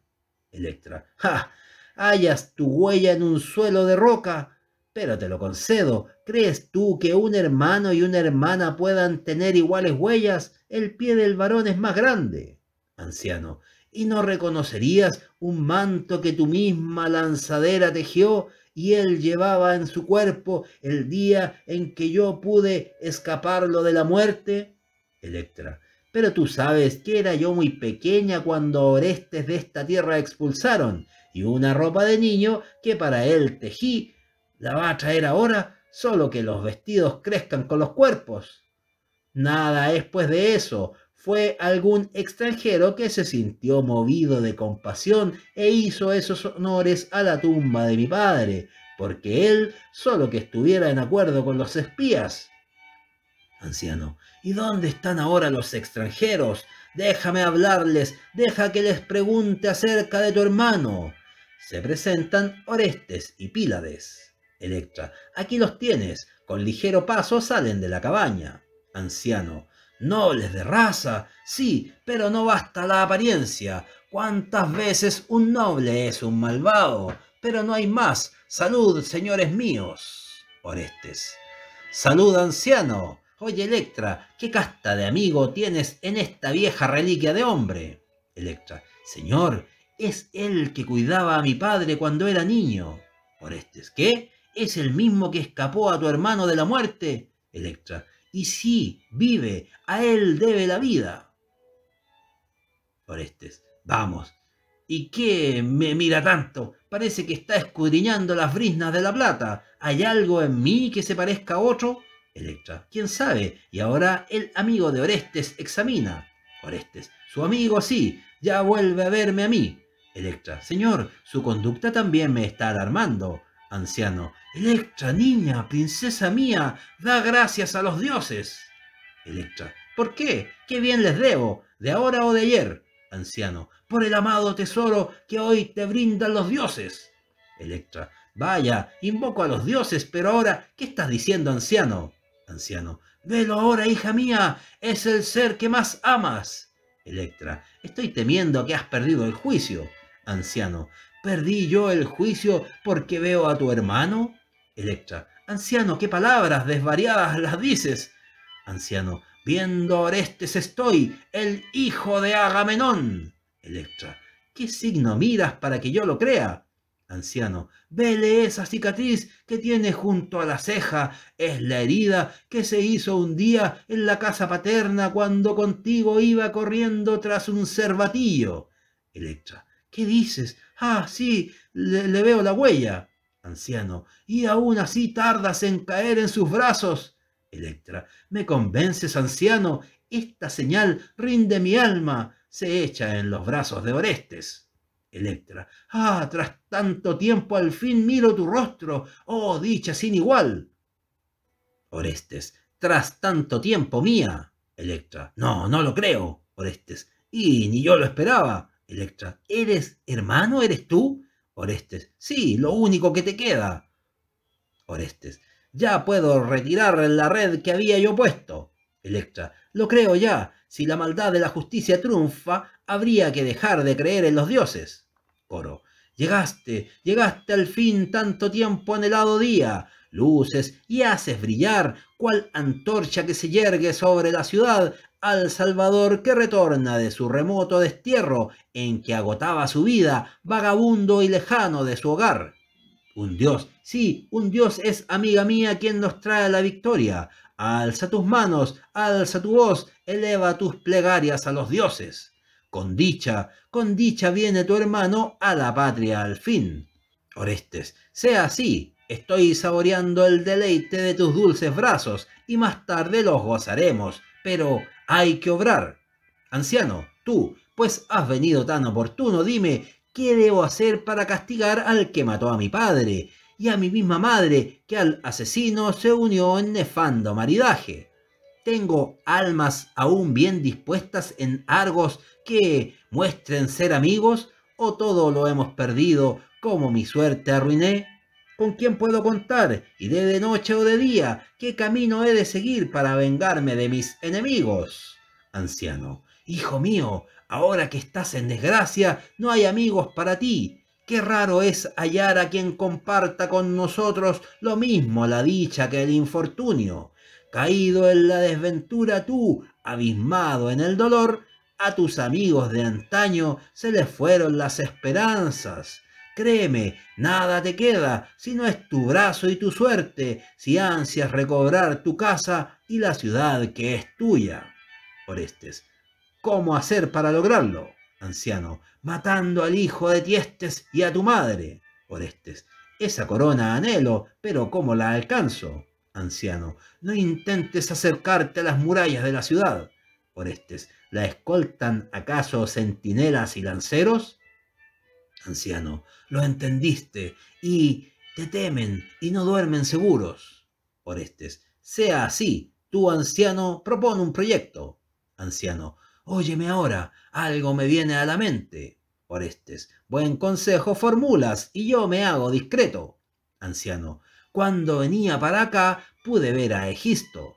Electra, ja, hallas tu huella en un suelo de roca pero te lo concedo. ¿Crees tú que un hermano y una hermana puedan tener iguales huellas? El pie del varón es más grande. Anciano, ¿y no reconocerías un manto que tu misma lanzadera tejió y él llevaba en su cuerpo el día en que yo pude escaparlo de la muerte? Electra, pero tú sabes que era yo muy pequeña cuando Orestes de esta tierra expulsaron, y una ropa de niño que para él tejí la va a traer ahora, solo que los vestidos crezcan con los cuerpos. Nada después de eso. Fue algún extranjero que se sintió movido de compasión e hizo esos honores a la tumba de mi padre, porque él solo que estuviera en acuerdo con los espías. Anciano, ¿y dónde están ahora los extranjeros? Déjame hablarles, deja que les pregunte acerca de tu hermano. Se presentan Orestes y Pílades. Electra. Aquí los tienes. Con ligero paso salen de la cabaña. Anciano. Nobles de raza, sí, pero no basta la apariencia. ¿Cuántas veces un noble es un malvado? Pero no hay más. Salud, señores míos. Orestes. Salud, anciano. Oye, Electra, ¿qué casta de amigo tienes en esta vieja reliquia de hombre? Electra. Señor, es él que cuidaba a mi padre cuando era niño. Orestes. ¿Qué? es el mismo que escapó a tu hermano de la muerte. Electra, y sí, vive, a él debe la vida. Orestes, vamos, ¿y qué me mira tanto? Parece que está escudriñando las brisnas de la plata. ¿Hay algo en mí que se parezca a otro? Electra, quién sabe, y ahora el amigo de Orestes examina. Orestes, su amigo sí, ya vuelve a verme a mí. Electra, señor, su conducta también me está alarmando. Anciano. Electra, niña, princesa mía, da gracias a los dioses. Electra. ¿Por qué? ¿Qué bien les debo? ¿De ahora o de ayer? Anciano. Por el amado tesoro que hoy te brindan los dioses. Electra. Vaya, invoco a los dioses, pero ahora, ¿qué estás diciendo, anciano? Anciano. Velo ahora, hija mía, es el ser que más amas. Electra. Estoy temiendo que has perdido el juicio. Anciano. ¿Perdí yo el juicio porque veo a tu hermano? Electra. Anciano, qué palabras desvariadas las dices. Anciano. Viendo Orestes estoy, el hijo de Agamenón. Electra. ¿Qué signo miras para que yo lo crea? Anciano. Vele esa cicatriz que tiene junto a la ceja. Es la herida que se hizo un día en la casa paterna cuando contigo iba corriendo tras un cervatillo. Electra. ¿Qué dices? Ah, sí, le, veo la huella. Anciano, y aún así tardas en caer en sus brazos. Electra, me convences, anciano, esta señal rinde mi alma, se echa en los brazos de Orestes. Electra, ah, tras tanto tiempo al fin miro tu rostro, oh dicha sin igual. Orestes, tras tanto tiempo mía. Electra, no, no lo creo. Orestes, y ni yo lo esperaba. Electra, ¿eres hermano? ¿Eres tú? Orestes, sí, lo único que te queda. Orestes, ya puedo retirar la red que había yo puesto. Electra, lo creo ya. Si la maldad de la justicia triunfa, habría que dejar de creer en los dioses. Coro, llegaste, llegaste al fin tanto tiempo anhelado día. Luces y haces brillar, cual antorcha que se yergue sobre la ciudad, al Salvador que retorna de su remoto destierro en que agotaba su vida, vagabundo y lejano de su hogar. Un Dios, sí, un Dios es amiga mía quien nos trae la victoria. Alza tus manos, alza tu voz, eleva tus plegarias a los dioses. Con dicha, con dicha viene tu hermano a la patria al fin. Orestes, sea así, Estoy saboreando el deleite de tus dulces brazos y más tarde los gozaremos, pero hay que obrar. Anciano, tú, pues has venido tan oportuno, dime, ¿qué debo hacer para castigar al que mató a mi padre y a mi misma madre, que al asesino se unió en nefando maridaje? Tengo almas aún bien dispuestas en Argos que muestren ser amigos, o todo lo hemos perdido, como mi suerte arruiné con quién puedo contar, iré de noche o de día, qué camino he de seguir para vengarme de mis enemigos. Anciano, hijo mío, ahora que estás en desgracia, no hay amigos para ti. Qué raro es hallar a quien comparta con nosotros lo mismo la dicha que el infortunio. Caído en la desventura tú, abismado en el dolor, a tus amigos de antaño se les fueron las esperanzas Créeme, nada te queda, si no es tu brazo y tu suerte, si ansias recobrar tu casa y la ciudad que es tuya. Orestes, ¿cómo hacer para lograrlo? Anciano, matando al hijo de Tiestes y a tu madre. Orestes, esa corona anhelo, pero ¿cómo la alcanzo? Anciano, no intentes acercarte a las murallas de la ciudad. Orestes, ¿la escoltan acaso centinelas y lanceros? anciano, lo entendiste, y te temen y no duermen seguros. Orestes, sea así, tú, anciano, propone un proyecto. Anciano, óyeme ahora, algo me viene a la mente. Orestes, buen consejo formulas y yo me hago discreto. Anciano, cuando venía para acá pude ver a Egisto.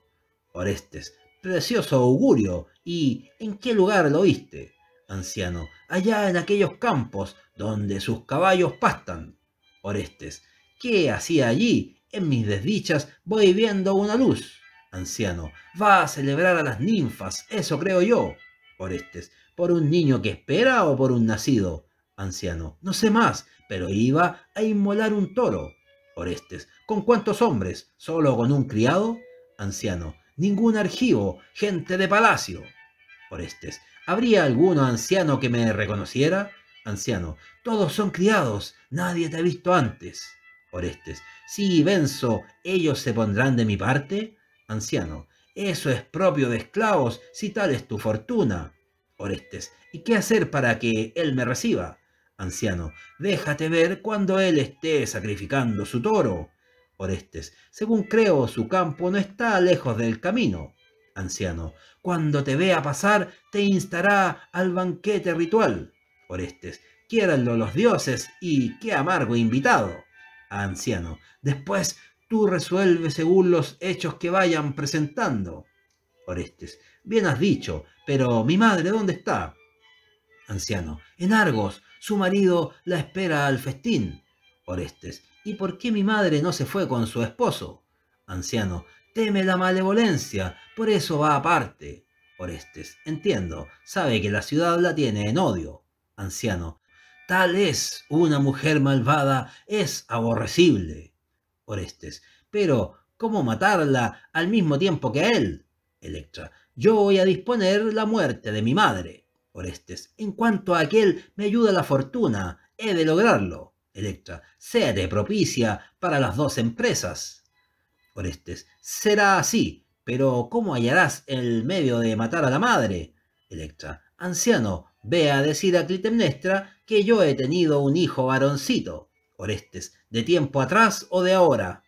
Orestes, precioso augurio, ¿y en qué lugar lo viste? anciano, allá en aquellos campos donde sus caballos pastan. Orestes, ¿qué hacía allí? En mis desdichas voy viendo una luz. Anciano, va a celebrar a las ninfas, eso creo yo. Orestes, ¿por un niño que espera o por un nacido? Anciano, no sé más, pero iba a inmolar un toro. Orestes, ¿con cuántos hombres? ¿Solo con un criado? Anciano, ningún argivo, gente de palacio. Orestes, ¿Habría alguno anciano que me reconociera? Anciano, todos son criados, nadie te ha visto antes. Orestes, si venzo, ellos se pondrán de mi parte. Anciano, eso es propio de esclavos, si tal es tu fortuna. Orestes, ¿y qué hacer para que él me reciba? Anciano, déjate ver cuando él esté sacrificando su toro. Orestes, según creo, su campo no está lejos del camino. Anciano, cuando te vea pasar, te instará al banquete ritual. Orestes, quiéranlo los dioses y qué amargo invitado. Anciano, después tú resuelves según los hechos que vayan presentando. Orestes, bien has dicho, pero mi madre, ¿dónde está? Anciano, en Argos, su marido la espera al festín. Orestes, ¿y por qué mi madre no se fue con su esposo? Anciano, teme este la malevolencia, por eso va aparte. Orestes, entiendo, sabe que la ciudad la tiene en odio. Anciano, tal es, una mujer malvada es aborrecible. Orestes, pero ¿cómo matarla al mismo tiempo que él? Electra, yo voy a disponer la muerte de mi madre. Orestes, en cuanto a aquel me ayuda la fortuna, he de lograrlo. Electra, de propicia para las dos empresas. Orestes. Será así, pero ¿cómo hallarás el medio de matar a la madre? Electra. Anciano, ve a decir a Clitemnestra que yo he tenido un hijo varoncito. Orestes. ¿De tiempo atrás o de ahora?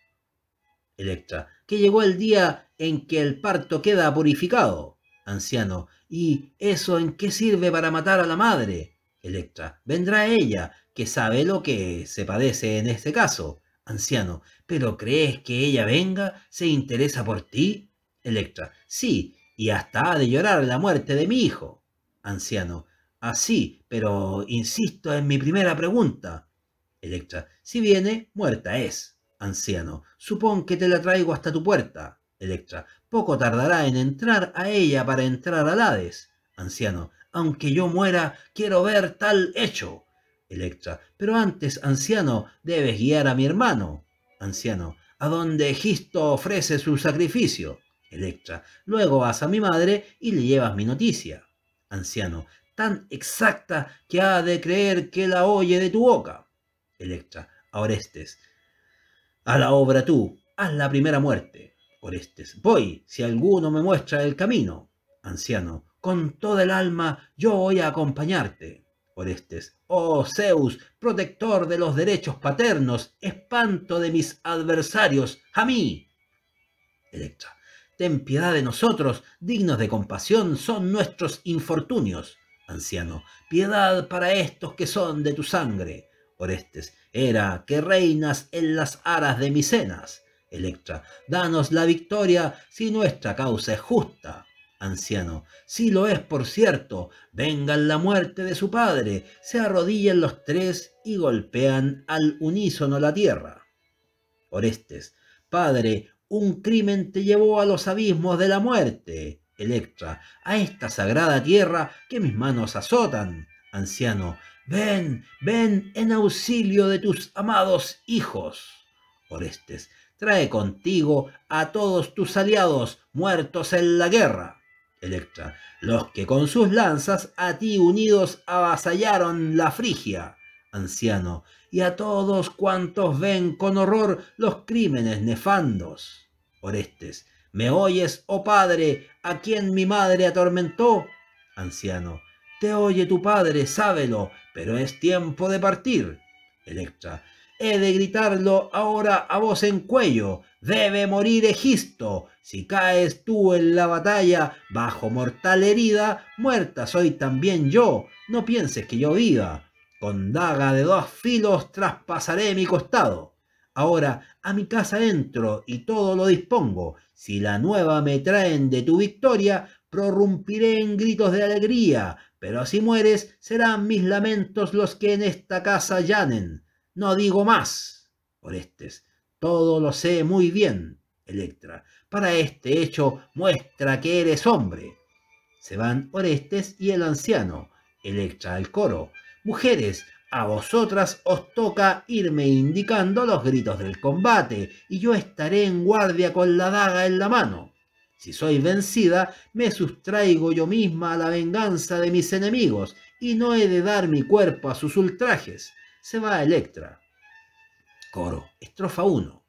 Electra. Que llegó el día en que el parto queda purificado. Anciano. ¿Y eso en qué sirve para matar a la madre? Electra. Vendrá ella, que sabe lo que se padece en este caso. Anciano, ¿pero crees que ella venga? ¿Se interesa por ti? Electra, sí, y hasta ha de llorar la muerte de mi hijo. Anciano, así, ah, pero insisto en mi primera pregunta. Electra, si viene, muerta es. Anciano, supón que te la traigo hasta tu puerta. Electra, poco tardará en entrar a ella para entrar a Hades. Anciano, aunque yo muera, quiero ver tal hecho. Electra. Pero antes, anciano, debes guiar a mi hermano. Anciano, a donde ofrece su sacrificio. Electra, luego vas a mi madre y le llevas mi noticia. Anciano, tan exacta que ha de creer que la oye de tu boca. Electra, Orestes, a la obra tú, haz la primera muerte. Orestes, voy, si alguno me muestra el camino. Anciano, con toda el alma yo voy a acompañarte. Orestes. Oh Zeus, protector de los derechos paternos, espanto de mis adversarios, a mí. Electra. Ten piedad de nosotros, dignos de compasión son nuestros infortunios. Anciano. Piedad para estos que son de tu sangre. Orestes. Era que reinas en las aras de Micenas. Electra. Danos la victoria si nuestra causa es justa. Anciano. Sí lo es, por cierto. Vengan la muerte de su padre. Se arrodillen los tres y golpean al unísono la tierra. Orestes. Padre, un crimen te llevó a los abismos de la muerte. Electra. A esta sagrada tierra que mis manos azotan. Anciano. Ven, ven en auxilio de tus amados hijos. Orestes. Trae contigo a todos tus aliados muertos en la guerra. Electra, los que con sus lanzas a ti unidos avasallaron la Frigia, anciano, y a todos cuantos ven con horror los crímenes nefandos. Orestes, ¿me oyes, oh padre, a quien mi madre atormentó? Anciano, te oye tu padre, sábelo, pero es tiempo de partir. Electra, he de gritarlo ahora a voz en cuello. Debe morir Egisto. Si caes tú en la batalla, bajo mortal herida, muerta soy también yo. No pienses que yo viva. Con daga de dos filos traspasaré mi costado. Ahora a mi casa entro y todo lo dispongo. Si la nueva me traen de tu victoria, prorrumpiré en gritos de alegría, pero si mueres serán mis lamentos los que en esta casa llanen. No digo más. Orestes, todo lo sé muy bien. Electra, para este hecho muestra que eres hombre. Se van Orestes y el anciano. Electra al coro. Mujeres, a vosotras os toca irme indicando los gritos del combate, y yo estaré en guardia con la daga en la mano. Si soy vencida, me sustraigo yo misma a la venganza de mis enemigos, y no he de dar mi cuerpo a sus ultrajes se va a Electra. Coro, estrofa 1.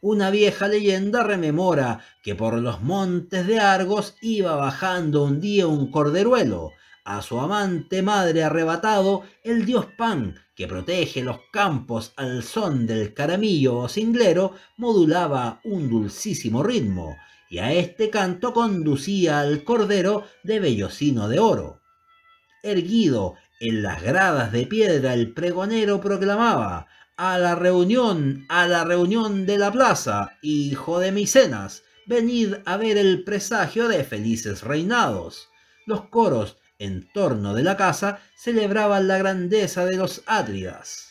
Una vieja leyenda rememora que por los montes de Argos iba bajando un día un corderuelo, a su amante madre arrebatado el dios Pan, que protege los campos al son del caramillo o cinglero, modulaba un dulcísimo ritmo, y a este canto conducía al cordero de vellocino de oro. Erguido en las gradas de piedra el pregonero proclamaba, a la reunión, a la reunión de la plaza, hijo de Micenas, venid a ver el presagio de felices reinados. Los coros en torno de la casa celebraban la grandeza de los atridas.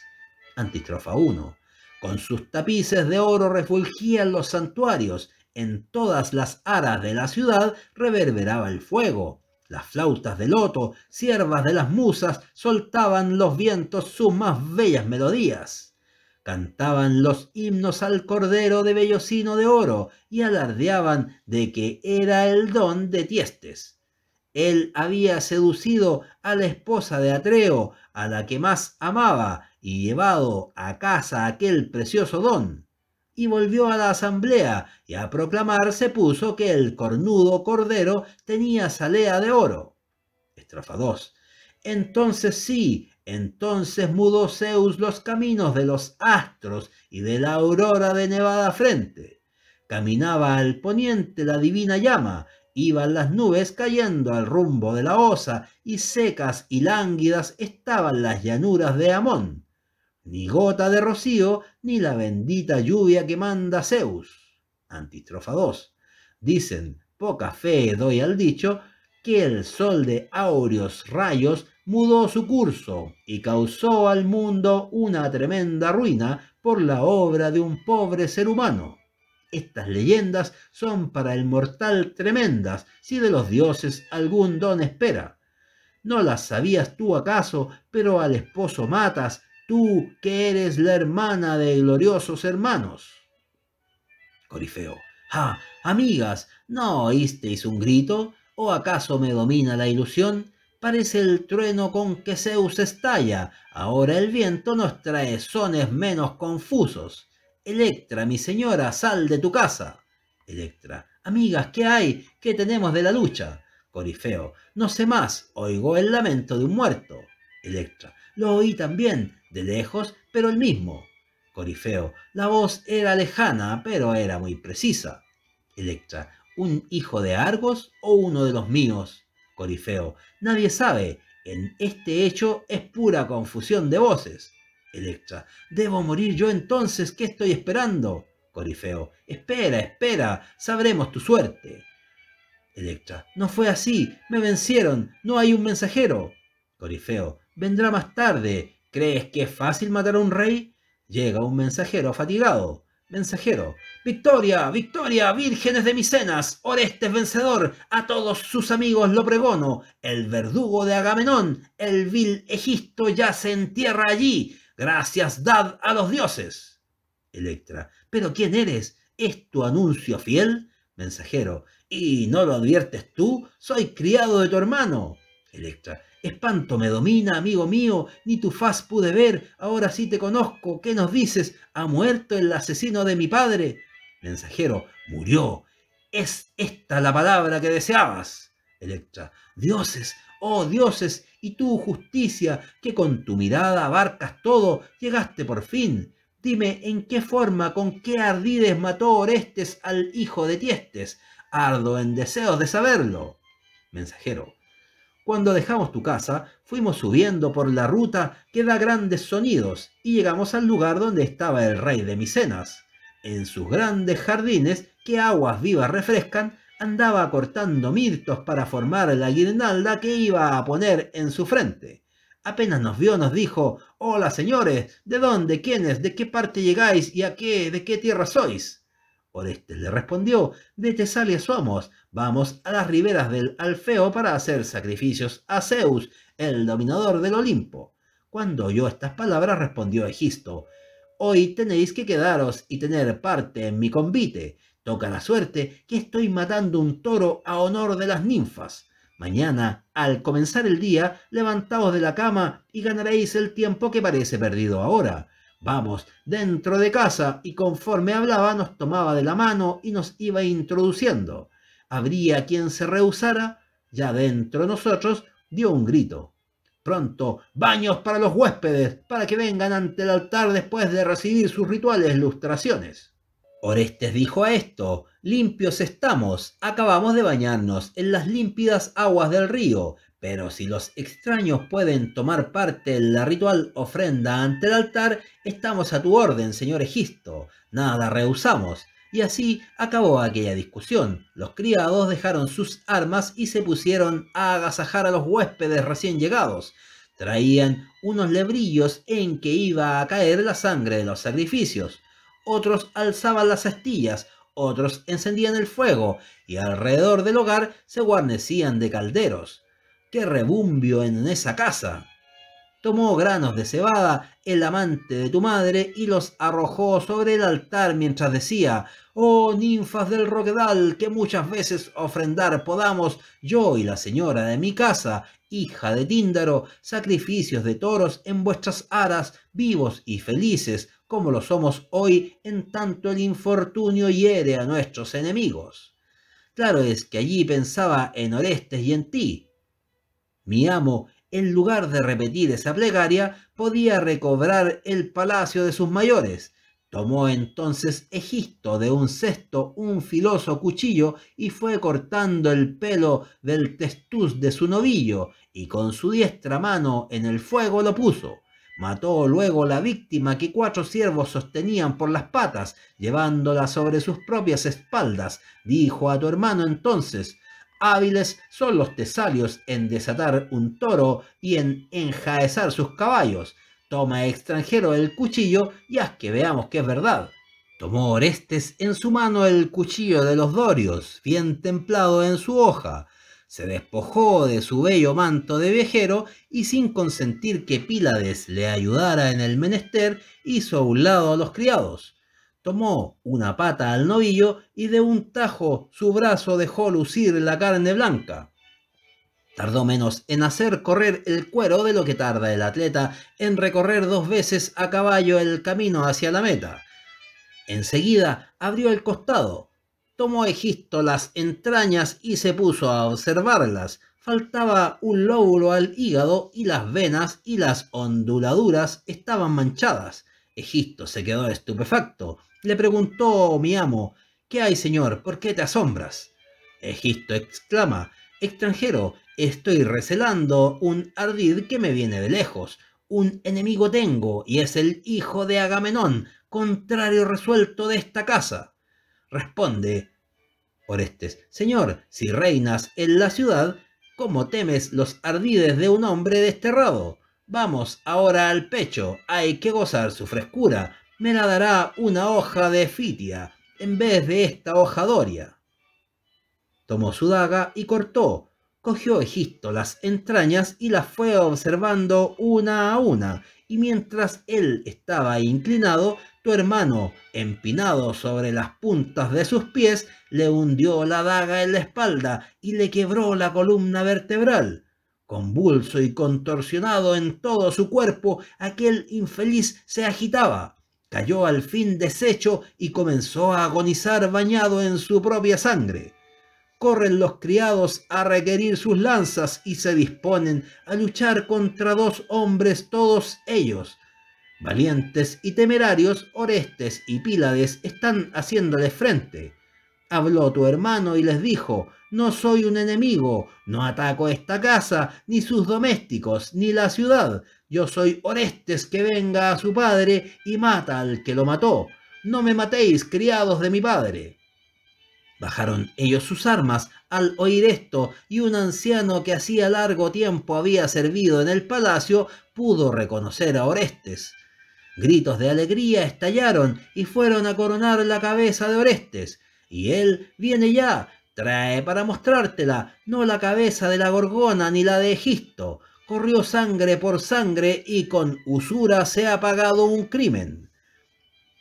Antistrofa 1. Con sus tapices de oro refulgían los santuarios, en todas las aras de la ciudad reverberaba el fuego. Las flautas de loto, siervas de las musas, soltaban los vientos sus más bellas melodías. Cantaban los himnos al cordero de vellocino de oro y alardeaban de que era el don de Tiestes. Él había seducido a la esposa de Atreo, a la que más amaba, y llevado a casa aquel precioso don y volvió a la asamblea y a proclamar se puso que el cornudo cordero tenía salea de oro. estrafados Entonces sí, entonces mudó Zeus los caminos de los astros y de la aurora de nevada frente. Caminaba al poniente la divina llama, iban las nubes cayendo al rumbo de la osa, y secas y lánguidas estaban las llanuras de Amón. Ni gota de rocío ni la bendita lluvia que manda Zeus. Antistrofa 2. Dicen, poca fe doy al dicho, que el sol de áureos rayos mudó su curso y causó al mundo una tremenda ruina por la obra de un pobre ser humano. Estas leyendas son para el mortal tremendas, si de los dioses algún don espera. ¿No las sabías tú acaso, pero al esposo matas tú que eres la hermana de gloriosos hermanos. Corifeo. Ah, amigas, ¿no oísteis un grito? ¿O acaso me domina la ilusión? Parece el trueno con que Zeus estalla. Ahora el viento nos trae sones menos confusos. Electra, mi señora, sal de tu casa. Electra, amigas, ¿qué hay? ¿Qué tenemos de la lucha? Corifeo, no sé más, oigo el lamento de un muerto. Electra, lo oí también, de lejos, pero el mismo. Corifeo, la voz era lejana, pero era muy precisa. Electra, ¿un hijo de Argos o uno de los míos? Corifeo, nadie sabe. En este hecho es pura confusión de voces. Electra, ¿debo morir yo entonces? ¿Qué estoy esperando? Corifeo, espera, espera, sabremos tu suerte. Electra, no fue así, me vencieron, no hay un mensajero. Corifeo, vendrá más tarde. ¿Crees que es fácil matar a un rey? Llega un mensajero fatigado. Mensajero, victoria, victoria, vírgenes de Micenas, Orestes vencedor, a todos sus amigos lo pregono, el verdugo de Agamenón, el vil Egisto ya se entierra allí, gracias dad a los dioses. Electra, pero ¿quién eres? ¿Es tu anuncio fiel? Mensajero, ¿y no lo adviertes tú? Soy criado de tu hermano. Electra. Espanto me domina, amigo mío, ni tu faz pude ver, ahora sí te conozco, ¿qué nos dices? Ha muerto el asesino de mi padre. Mensajero, murió. Es esta la palabra que deseabas. Electra, dioses, oh dioses, y tú, justicia, que con tu mirada abarcas todo, llegaste por fin. Dime en qué forma, con qué ardides mató Orestes al hijo de Tiestes. Ardo en deseos de saberlo. Mensajero, cuando dejamos tu casa, fuimos subiendo por la ruta que da grandes sonidos y llegamos al lugar donde estaba el rey de Micenas. En sus grandes jardines, que aguas vivas refrescan, andaba cortando mirtos para formar la guirnalda que iba a poner en su frente. Apenas nos vio nos dijo, Hola señores, ¿de dónde, quiénes, de qué parte llegáis y a qué, de qué tierra sois? Orestes le respondió, de Tesalia somos, vamos a las riberas del Alfeo para hacer sacrificios a Zeus, el dominador del Olimpo. Cuando oyó estas palabras respondió Egisto, hoy tenéis que quedaros y tener parte en mi convite. Toca la suerte que estoy matando un toro a honor de las ninfas. Mañana, al comenzar el día, levantaos de la cama y ganaréis el tiempo que parece perdido ahora Vamos, dentro de casa, y conforme hablaba nos tomaba de la mano y nos iba introduciendo. Habría quien se rehusara, ya dentro de nosotros dio un grito. Pronto, baños para los huéspedes, para que vengan ante el altar después de recibir sus rituales lustraciones. Orestes dijo a esto, limpios estamos, acabamos de bañarnos en las límpidas aguas del río, pero si los extraños pueden tomar parte en la ritual ofrenda ante el altar, estamos a tu orden, señor Egisto. Nada rehusamos. Y así acabó aquella discusión. Los criados dejaron sus armas y se pusieron a agasajar a los huéspedes recién llegados. Traían unos lebrillos en que iba a caer la sangre de los sacrificios. Otros alzaban las astillas, otros encendían el fuego, y alrededor del hogar se guarnecían de calderos qué rebumbio en esa casa. Tomó granos de cebada, el amante de tu madre, y los arrojó sobre el altar mientras decía, Oh ninfas del roquedal, que muchas veces ofrendar podamos, yo y la señora de mi casa, hija de Tíndaro, sacrificios de toros en vuestras aras, vivos y felices, como lo somos hoy, en tanto el infortunio hiere a nuestros enemigos. Claro es que allí pensaba en Orestes y en ti, mi amo, en lugar de repetir esa plegaria, podía recobrar el palacio de sus mayores. Tomó entonces Egisto de un cesto un filoso cuchillo y fue cortando el pelo del testuz de su novillo, y con su diestra mano en el fuego lo puso. Mató luego la víctima que cuatro siervos sostenían por las patas, llevándola sobre sus propias espaldas. Dijo a tu hermano entonces, Hábiles son los tesalios en desatar un toro y en enjaezar sus caballos. Toma extranjero el cuchillo y haz que veamos que es verdad. Tomó Orestes en su mano el cuchillo de los Dorios, bien templado en su hoja. Se despojó de su bello manto de viajero y sin consentir que Pílades le ayudara en el menester, hizo a un lado a los criados Tomó una pata al novillo y de un tajo su brazo dejó lucir la carne blanca. Tardó menos en hacer correr el cuero de lo que tarda el atleta en recorrer dos veces a caballo el camino hacia la meta. Enseguida abrió el costado, tomó Egisto las entrañas y se puso a observarlas. Faltaba un lóbulo al hígado y las venas y las onduladuras estaban manchadas. Egisto se quedó estupefacto. Le preguntó mi amo, ¿qué hay, señor? ¿Por qué te asombras? Egisto exclama, extranjero, estoy recelando un ardid que me viene de lejos. Un enemigo tengo, y es el hijo de Agamenón, contrario resuelto de esta casa. Responde Orestes, Señor, si reinas en la ciudad, ¿cómo temes los ardides de un hombre desterrado? Vamos ahora al pecho, hay que gozar su frescura, me la dará una hoja de fitia en vez de esta hoja doria. Tomó su daga y cortó, cogió Egisto las entrañas y las fue observando una a una, y mientras él estaba inclinado, tu hermano, empinado sobre las puntas de sus pies, le hundió la daga en la espalda y le quebró la columna vertebral. Convulso y contorsionado en todo su cuerpo, aquel infeliz se agitaba cayó al fin deshecho y comenzó a agonizar bañado en su propia sangre. Corren los criados a requerir sus lanzas y se disponen a luchar contra dos hombres todos ellos. Valientes y temerarios, Orestes y Pílades están haciéndoles frente. Habló tu hermano y les dijo, no soy un enemigo, no ataco esta casa, ni sus domésticos, ni la ciudad, yo soy Orestes que venga a su padre y mata al que lo mató. No me matéis, criados de mi padre. Bajaron ellos sus armas al oír esto, y un anciano que hacía largo tiempo había servido en el palacio pudo reconocer a Orestes. Gritos de alegría estallaron y fueron a coronar la cabeza de Orestes. Y él viene ya, trae para mostrártela, no la cabeza de la gorgona ni la de Egisto, corrió sangre por sangre y con usura se ha pagado un crimen.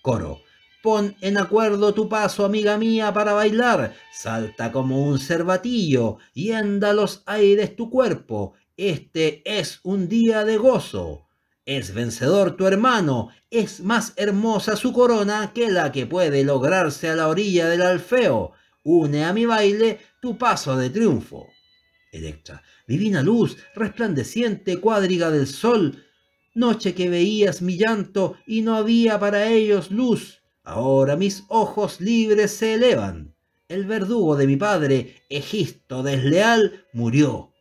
Coro. Pon en acuerdo tu paso, amiga mía, para bailar. Salta como un cervatillo y anda los aires tu cuerpo. Este es un día de gozo. Es vencedor tu hermano, es más hermosa su corona que la que puede lograrse a la orilla del Alfeo. Une a mi baile tu paso de triunfo. Electra, divina luz, resplandeciente cuadriga del sol, noche que veías mi llanto y no había para ellos luz. Ahora mis ojos libres se elevan. El verdugo de mi padre, Egisto desleal, murió.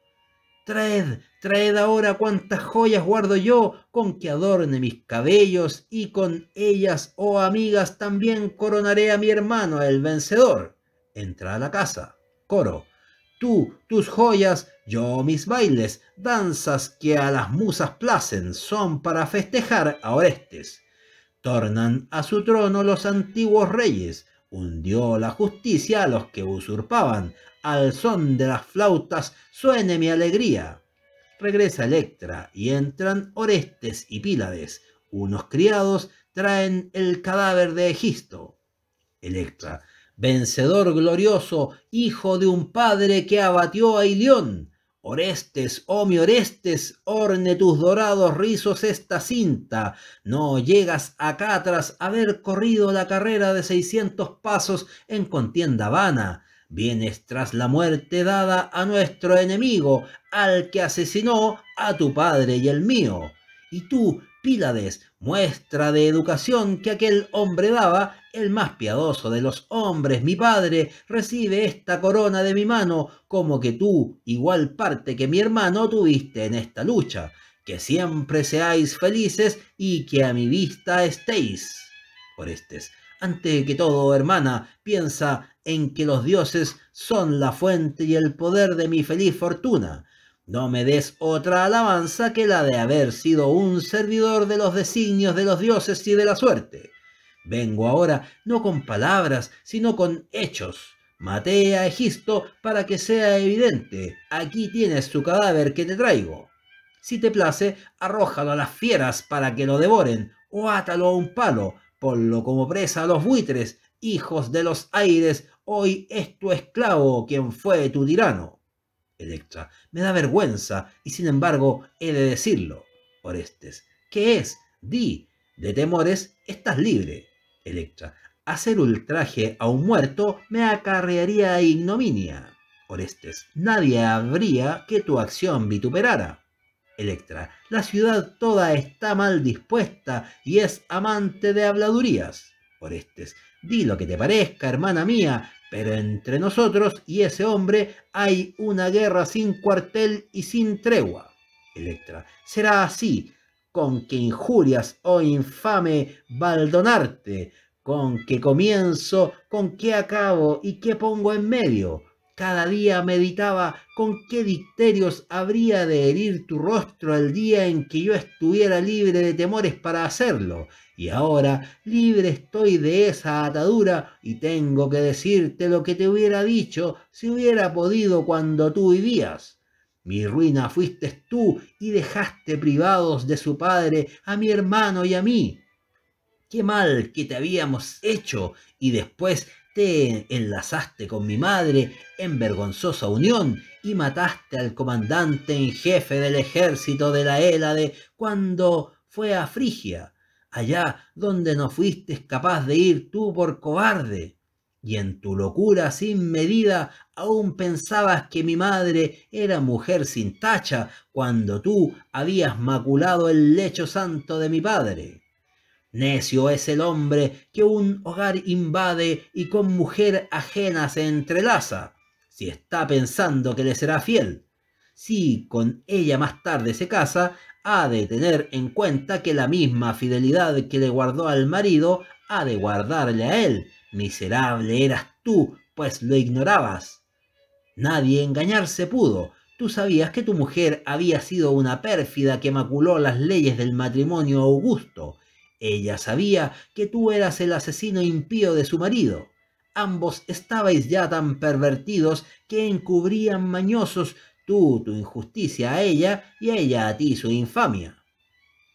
Traed, traed ahora cuantas joyas guardo yo, con que adorne mis cabellos, y con ellas, oh amigas, también coronaré a mi hermano el vencedor. Entra a la casa. Coro. Tú, tus joyas, yo mis bailes, danzas que a las musas placen, son para festejar a Orestes. Tornan a su trono los antiguos reyes, hundió la justicia a los que usurpaban, al son de las flautas suene mi alegría. Regresa Electra y entran Orestes y Pílades, unos criados traen el cadáver de Egisto. Electra, vencedor glorioso, hijo de un padre que abatió a Ilión, Orestes, oh mi Orestes, orne tus dorados rizos esta cinta. No llegas acá tras haber corrido la carrera de seiscientos pasos en contienda vana. Vienes tras la muerte dada a nuestro enemigo, al que asesinó a tu padre y el mío. Y tú, Pílades, muestra de educación que aquel hombre daba, el más piadoso de los hombres, mi padre, recibe esta corona de mi mano, como que tú, igual parte que mi hermano, tuviste en esta lucha. Que siempre seáis felices y que a mi vista estéis. Orestes, ante que todo, hermana, piensa en que los dioses son la fuente y el poder de mi feliz fortuna no me des otra alabanza que la de haber sido un servidor de los designios de los dioses y de la suerte. Vengo ahora no con palabras, sino con hechos. Maté a Egisto para que sea evidente. Aquí tienes su cadáver que te traigo. Si te place, arrójalo a las fieras para que lo devoren, o átalo a un palo, ponlo como presa a los buitres, hijos de los aires, hoy es tu esclavo quien fue tu tirano. Electra. Me da vergüenza y sin embargo he de decirlo. Orestes. ¿Qué es? Di. De temores estás libre. Electra. Hacer ultraje a un muerto me acarrearía ignominia. Orestes. Nadie habría que tu acción vituperara. Electra. La ciudad toda está mal dispuesta y es amante de habladurías. Orestes. Di lo que te parezca, hermana mía, pero entre nosotros y ese hombre hay una guerra sin cuartel y sin tregua. Electra, será así, con qué injurias, oh infame Baldonarte, con qué comienzo, con qué acabo y qué pongo en medio. Cada día meditaba con qué dicterios habría de herir tu rostro el día en que yo estuviera libre de temores para hacerlo. Y ahora libre estoy de esa atadura y tengo que decirte lo que te hubiera dicho si hubiera podido cuando tú vivías. Mi ruina fuiste tú y dejaste privados de su padre a mi hermano y a mí. Qué mal que te habíamos hecho y después te enlazaste con mi madre en vergonzosa unión y mataste al comandante en jefe del ejército de la Hélade cuando fue a Frigia, allá donde no fuiste capaz de ir tú por cobarde. Y en tu locura sin medida aún pensabas que mi madre era mujer sin tacha cuando tú habías maculado el lecho santo de mi padre. Necio es el hombre que un hogar invade y con mujer ajena se entrelaza, si está pensando que le será fiel. Si con ella más tarde se casa, ha de tener en cuenta que la misma fidelidad que le guardó al marido ha de guardarle a él. Miserable eras tú, pues lo ignorabas. Nadie engañarse pudo. Tú sabías que tu mujer había sido una pérfida que maculó las leyes del matrimonio augusto ella sabía que tú eras el asesino impío de su marido. Ambos estabais ya tan pervertidos que encubrían mañosos tú tu injusticia a ella y ella a ti su infamia.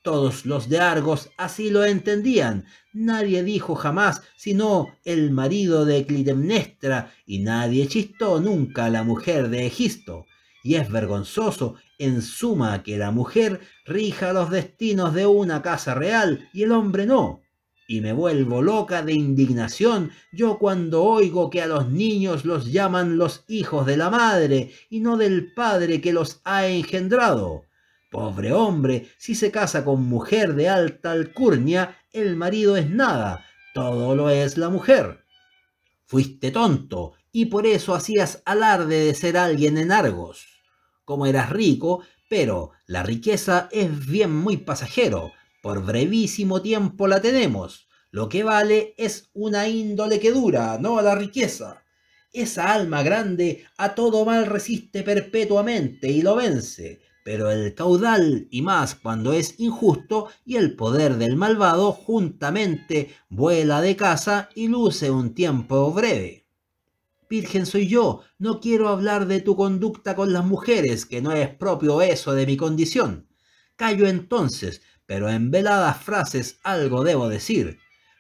Todos los de Argos así lo entendían. Nadie dijo jamás sino el marido de Clitemnestra y nadie chistó nunca a la mujer de Egisto. Y es vergonzoso en suma que la mujer rija los destinos de una casa real y el hombre no. Y me vuelvo loca de indignación yo cuando oigo que a los niños los llaman los hijos de la madre y no del padre que los ha engendrado. Pobre hombre, si se casa con mujer de alta alcurnia, el marido es nada, todo lo es la mujer. Fuiste tonto, y por eso hacías alarde de ser alguien en Argos como eras rico, pero la riqueza es bien muy pasajero. Por brevísimo tiempo la tenemos. Lo que vale es una índole que dura, no la riqueza. Esa alma grande a todo mal resiste perpetuamente y lo vence, pero el caudal, y más cuando es injusto, y el poder del malvado juntamente vuela de casa y luce un tiempo breve. Virgen soy yo, no quiero hablar de tu conducta con las mujeres, que no es propio eso de mi condición. Callo entonces, pero en veladas frases algo debo decir.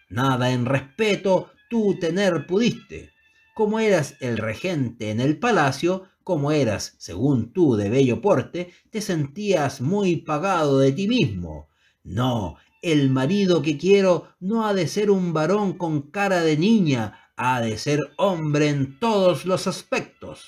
Nada en respeto tú tener pudiste. Como eras el regente en el palacio, como eras, según tú, de bello porte, te sentías muy pagado de ti mismo. No, el marido que quiero no ha de ser un varón con cara de niña, ha de ser hombre en todos los aspectos.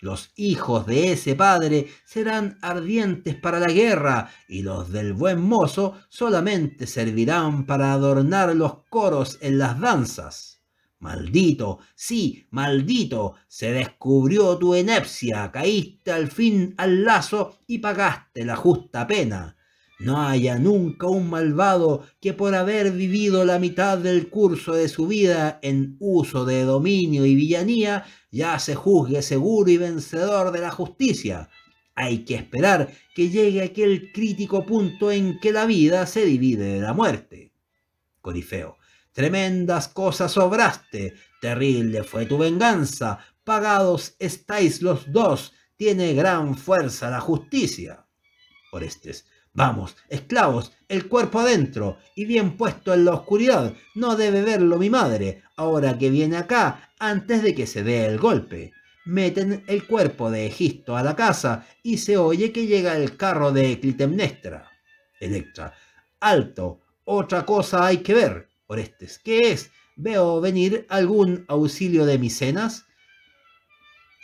Los hijos de ese padre serán ardientes para la guerra y los del buen mozo solamente servirán para adornar los coros en las danzas. Maldito, sí, maldito, se descubrió tu inepcia, caíste al fin al lazo y pagaste la justa pena. No haya nunca un malvado que por haber vivido la mitad del curso de su vida en uso de dominio y villanía, ya se juzgue seguro y vencedor de la justicia. Hay que esperar que llegue aquel crítico punto en que la vida se divide de la muerte. Corifeo. Tremendas cosas obraste, terrible fue tu venganza, pagados estáis los dos, tiene gran fuerza la justicia. Orestes. Vamos, esclavos, el cuerpo adentro y bien puesto en la oscuridad. No debe verlo mi madre, ahora que viene acá, antes de que se dé el golpe. Meten el cuerpo de Egisto a la casa y se oye que llega el carro de Clitemnestra. Electra. Alto, otra cosa hay que ver. Orestes, ¿qué es? ¿Veo venir algún auxilio de Micenas?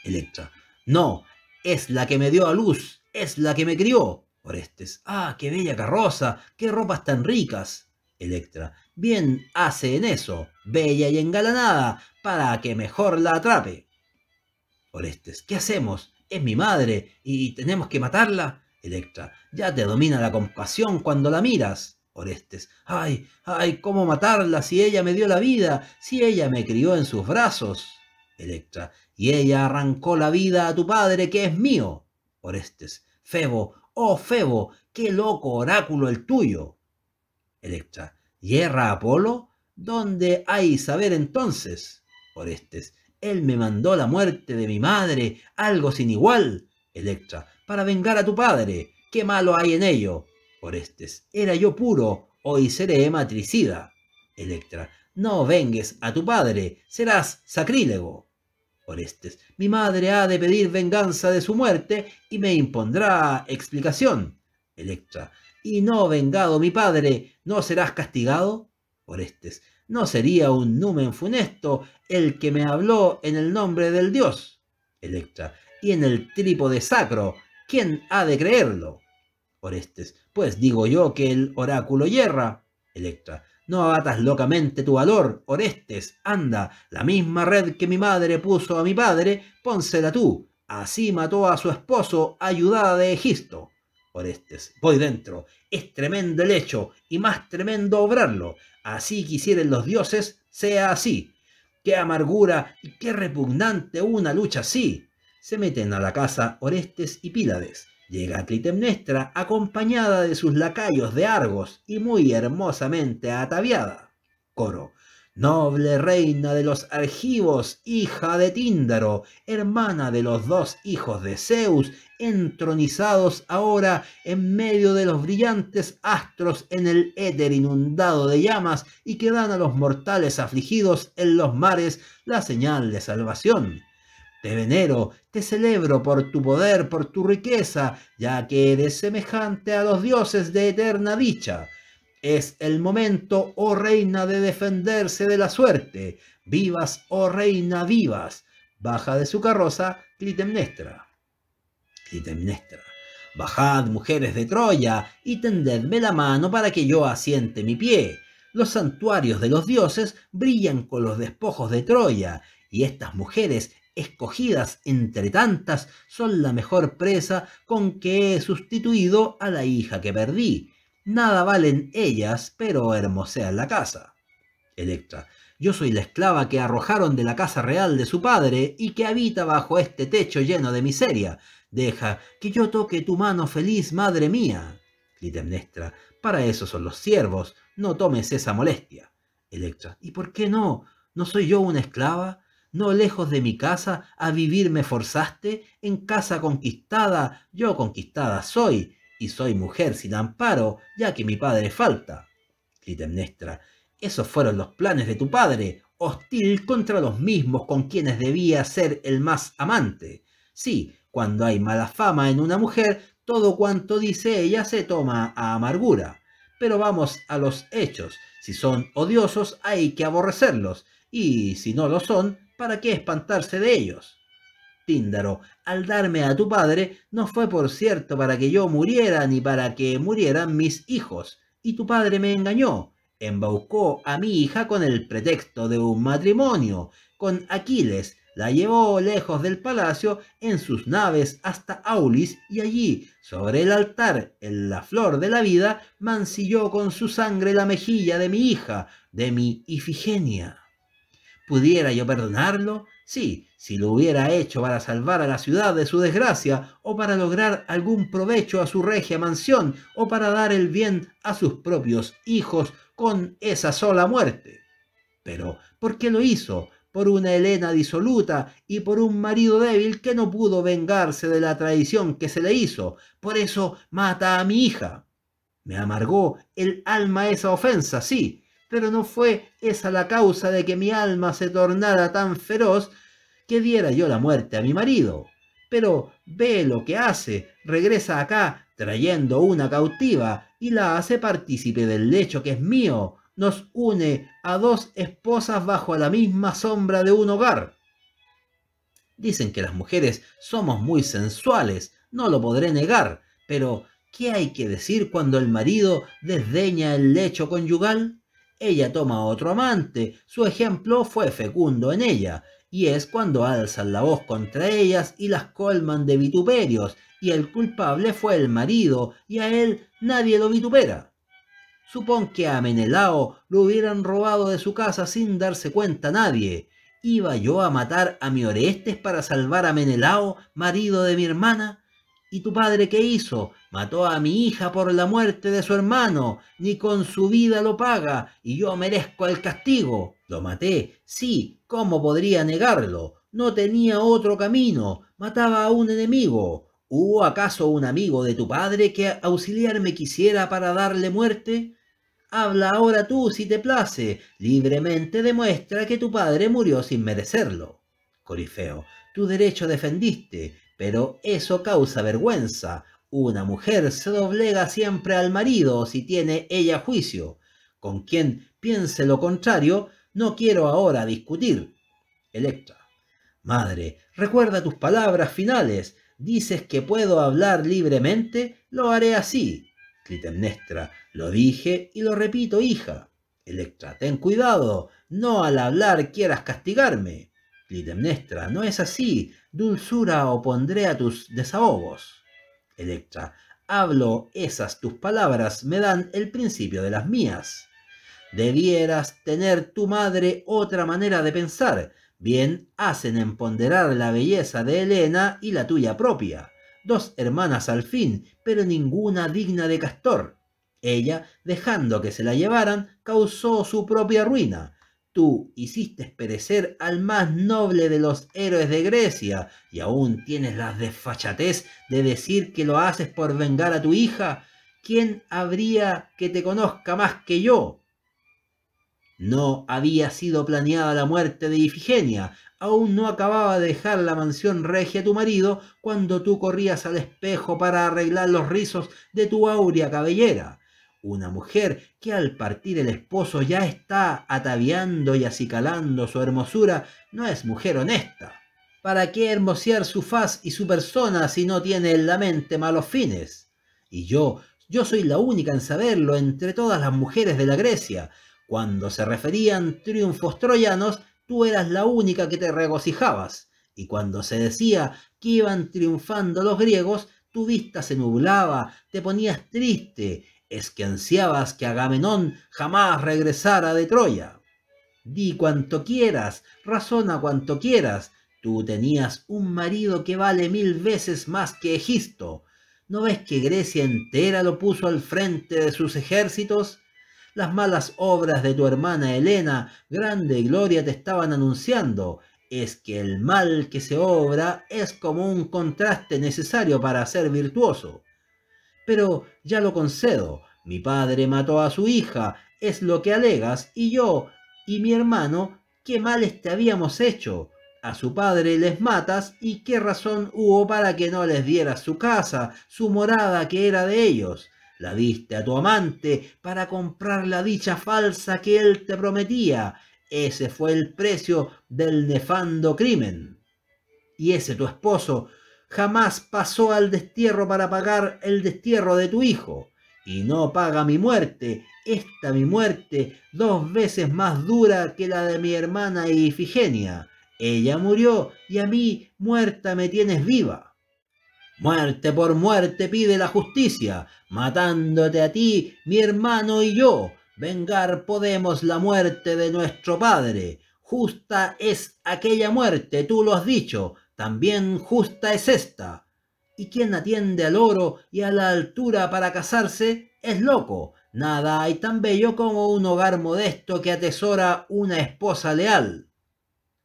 Electra. No, es la que me dio a luz, es la que me crió. Orestes. ¡Ah, qué bella carroza! ¡Qué ropas tan ricas! Electra. Bien hace en eso, bella y engalanada, para que mejor la atrape. Orestes. ¿Qué hacemos? Es mi madre, y tenemos que matarla. Electra. Ya te domina la compasión cuando la miras. Orestes. Ay, ay, ¿cómo matarla si ella me dio la vida? Si ella me crió en sus brazos. Electra. Y ella arrancó la vida a tu padre que es mío. Orestes. Febo, Oh, Febo, qué loco oráculo el tuyo. Electra, ¿Yerra Apolo? ¿Dónde hay saber entonces? Orestes, él me mandó la muerte de mi madre, algo sin igual. Electra, para vengar a tu padre. ¿Qué malo hay en ello? Orestes, era yo puro, hoy seré matricida. Electra, no vengues a tu padre, serás sacrílego. Orestes, mi madre ha de pedir venganza de su muerte y me impondrá explicación. Electra, y no vengado mi padre, ¿no serás castigado? Orestes, ¿no sería un numen funesto el que me habló en el nombre del dios? Electra, y en el trípode sacro, ¿quién ha de creerlo? Orestes, pues digo yo que el oráculo yerra. Electra, no abatas locamente tu valor, Orestes, anda, la misma red que mi madre puso a mi padre, pónsela tú. Así mató a su esposo, ayudada de Egisto. Orestes, voy dentro, es tremendo el hecho, y más tremendo obrarlo. Así quisieren los dioses, sea así. Qué amargura y qué repugnante una lucha así. Se meten a la casa Orestes y Pílades. Llega Clitemnestra acompañada de sus lacayos de Argos y muy hermosamente ataviada. Coro. Noble reina de los Argivos, hija de Tíndaro, hermana de los dos hijos de Zeus, entronizados ahora en medio de los brillantes astros en el éter inundado de llamas y que dan a los mortales afligidos en los mares la señal de salvación. Te venero, te celebro por tu poder, por tu riqueza, ya que eres semejante a los dioses de eterna dicha. Es el momento, oh reina, de defenderse de la suerte. Vivas, oh reina, vivas. Baja de su carroza Clitemnestra. Clitemnestra. Bajad, mujeres de Troya, y tendedme la mano para que yo asiente mi pie. Los santuarios de los dioses brillan con los despojos de Troya, y estas mujeres escogidas entre tantas, son la mejor presa con que he sustituido a la hija que perdí. Nada valen ellas, pero hermosean la casa. Electra, yo soy la esclava que arrojaron de la casa real de su padre y que habita bajo este techo lleno de miseria. Deja que yo toque tu mano feliz, madre mía. Clitemnestra, para eso son los siervos, no tomes esa molestia. Electra, ¿y por qué no? ¿No soy yo una esclava? no lejos de mi casa, a vivir me forzaste, en casa conquistada, yo conquistada soy, y soy mujer sin amparo, ya que mi padre falta. Clitemnestra, esos fueron los planes de tu padre, hostil contra los mismos con quienes debía ser el más amante. Sí, cuando hay mala fama en una mujer, todo cuanto dice ella se toma a amargura. Pero vamos a los hechos, si son odiosos hay que aborrecerlos, y si no lo son, ¿Para qué espantarse de ellos? Tíndaro, al darme a tu padre, no fue por cierto para que yo muriera ni para que murieran mis hijos, y tu padre me engañó, embaucó a mi hija con el pretexto de un matrimonio, con Aquiles, la llevó lejos del palacio en sus naves hasta Aulis y allí, sobre el altar, en la flor de la vida, mancilló con su sangre la mejilla de mi hija, de mi Ifigenia. ¿Pudiera yo perdonarlo? Sí, si lo hubiera hecho para salvar a la ciudad de su desgracia, o para lograr algún provecho a su regia mansión, o para dar el bien a sus propios hijos con esa sola muerte. Pero, ¿por qué lo hizo? Por una Helena disoluta y por un marido débil que no pudo vengarse de la traición que se le hizo. Por eso mata a mi hija. Me amargó el alma esa ofensa, sí, pero no fue esa la causa de que mi alma se tornara tan feroz que diera yo la muerte a mi marido. Pero ve lo que hace, regresa acá trayendo una cautiva y la hace partícipe del lecho que es mío, nos une a dos esposas bajo la misma sombra de un hogar. Dicen que las mujeres somos muy sensuales, no lo podré negar, pero ¿qué hay que decir cuando el marido desdeña el lecho conyugal? Ella toma otro amante, su ejemplo fue fecundo en ella, y es cuando alzan la voz contra ellas y las colman de vituperios, y el culpable fue el marido, y a él nadie lo vitupera. Supón que a Menelao lo hubieran robado de su casa sin darse cuenta nadie. ¿Iba yo a matar a mi Orestes para salvar a Menelao, marido de mi hermana? ¿Y tu padre qué hizo? Mató a mi hija por la muerte de su hermano, ni con su vida lo paga, y yo merezco el castigo. Lo maté, sí, ¿cómo podría negarlo? No tenía otro camino, mataba a un enemigo. ¿Hubo acaso un amigo de tu padre que auxiliarme quisiera para darle muerte? Habla ahora tú, si te place. Libremente demuestra que tu padre murió sin merecerlo. Corifeo, tu derecho defendiste, pero eso causa vergüenza. Una mujer se doblega siempre al marido si tiene ella juicio. Con quien piense lo contrario, no quiero ahora discutir. Electra. Madre, recuerda tus palabras finales. Dices que puedo hablar libremente, lo haré así. Clitemnestra, lo dije y lo repito, hija. Electra, ten cuidado, no al hablar quieras castigarme. Clitemnestra, no es así. Dulzura opondré a tus desahogos. Electra, hablo esas tus palabras, me dan el principio de las mías. Debieras tener tu madre otra manera de pensar. Bien hacen en ponderar la belleza de Helena y la tuya propia. Dos hermanas al fin, pero ninguna digna de Castor. Ella, dejando que se la llevaran, causó su propia ruina Tú hiciste perecer al más noble de los héroes de Grecia y aún tienes la desfachatez de decir que lo haces por vengar a tu hija. ¿Quién habría que te conozca más que yo? No había sido planeada la muerte de Ifigenia. Aún no acababa de dejar la mansión regia tu marido cuando tú corrías al espejo para arreglar los rizos de tu áurea cabellera una mujer que al partir el esposo ya está ataviando y acicalando su hermosura, no es mujer honesta. ¿Para qué hermosear su faz y su persona si no tiene en la mente malos fines? Y yo, yo soy la única en saberlo entre todas las mujeres de la Grecia. Cuando se referían triunfos troyanos, tú eras la única que te regocijabas. Y cuando se decía que iban triunfando los griegos, tu vista se nublaba, te ponías triste, es que ansiabas que Agamenón jamás regresara de Troya. Di cuanto quieras, razona cuanto quieras, tú tenías un marido que vale mil veces más que Egisto. ¿No ves que Grecia entera lo puso al frente de sus ejércitos? Las malas obras de tu hermana Helena, grande gloria te estaban anunciando. Es que el mal que se obra es como un contraste necesario para ser virtuoso. Pero ya lo concedo, mi padre mató a su hija, es lo que alegas, y yo y mi hermano, qué males te habíamos hecho. A su padre les matas y qué razón hubo para que no les dieras su casa, su morada que era de ellos. La diste a tu amante para comprar la dicha falsa que él te prometía. Ese fue el precio del nefando crimen. Y ese tu esposo jamás pasó al destierro para pagar el destierro de tu hijo. Y no paga mi muerte, esta mi muerte, dos veces más dura que la de mi hermana Ifigenia. Ella murió y a mí muerta me tienes viva. Muerte por muerte pide la justicia, matándote a ti, mi hermano y yo. Vengar podemos la muerte de nuestro padre. Justa es aquella muerte, tú lo has dicho, también justa es esta. Y quien atiende al oro y a la altura para casarse es loco. Nada hay tan bello como un hogar modesto que atesora una esposa leal.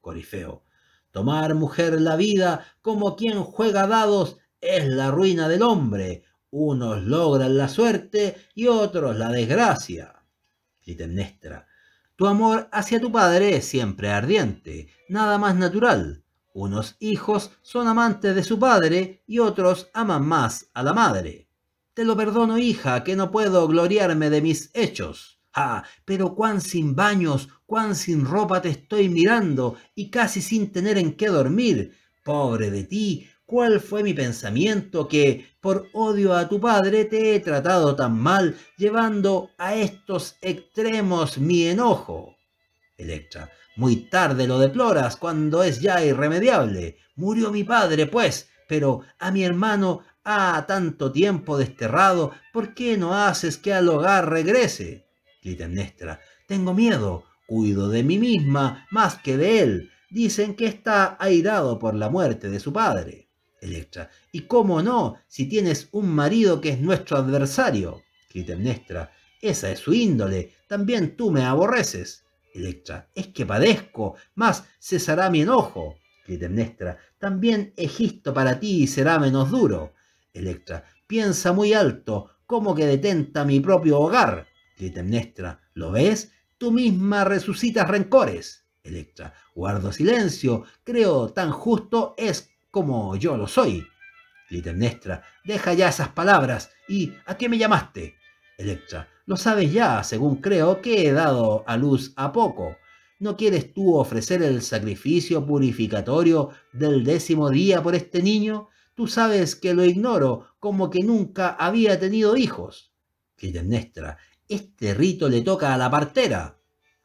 Corifeo. Tomar mujer la vida como quien juega dados es la ruina del hombre. Unos logran la suerte y otros la desgracia. Clitemnestra. Tu amor hacia tu padre es siempre ardiente, nada más natural. Unos hijos son amantes de su padre y otros aman más a la madre. Te lo perdono, hija, que no puedo gloriarme de mis hechos. Ah, pero cuán sin baños, cuán sin ropa te estoy mirando y casi sin tener en qué dormir. Pobre de ti, cuál fue mi pensamiento que, por odio a tu padre, te he tratado tan mal, llevando a estos extremos mi enojo. Electra, muy tarde lo deploras cuando es ya irremediable. Murió mi padre, pues, pero a mi hermano ha tanto tiempo desterrado, ¿por qué no haces que al hogar regrese? Clitemnestra, tengo miedo, cuido de mí misma más que de él. Dicen que está airado por la muerte de su padre. Electra, ¿y cómo no si tienes un marido que es nuestro adversario? Clitemnestra, esa es su índole, también tú me aborreces. Electra, es que padezco, más cesará mi enojo. Clitemnestra, también Egisto para ti será menos duro. Electra, piensa muy alto, como que detenta mi propio hogar. Clitemnestra, ¿lo ves? Tú misma resucitas rencores. Electra, guardo silencio, creo tan justo es como yo lo soy. Clitemnestra, deja ya esas palabras y ¿a qué me llamaste? Electra, lo sabes ya, según creo, que he dado a luz a poco. ¿No quieres tú ofrecer el sacrificio purificatorio del décimo día por este niño? Tú sabes que lo ignoro, como que nunca había tenido hijos. Clitemnestra, este rito le toca a la partera.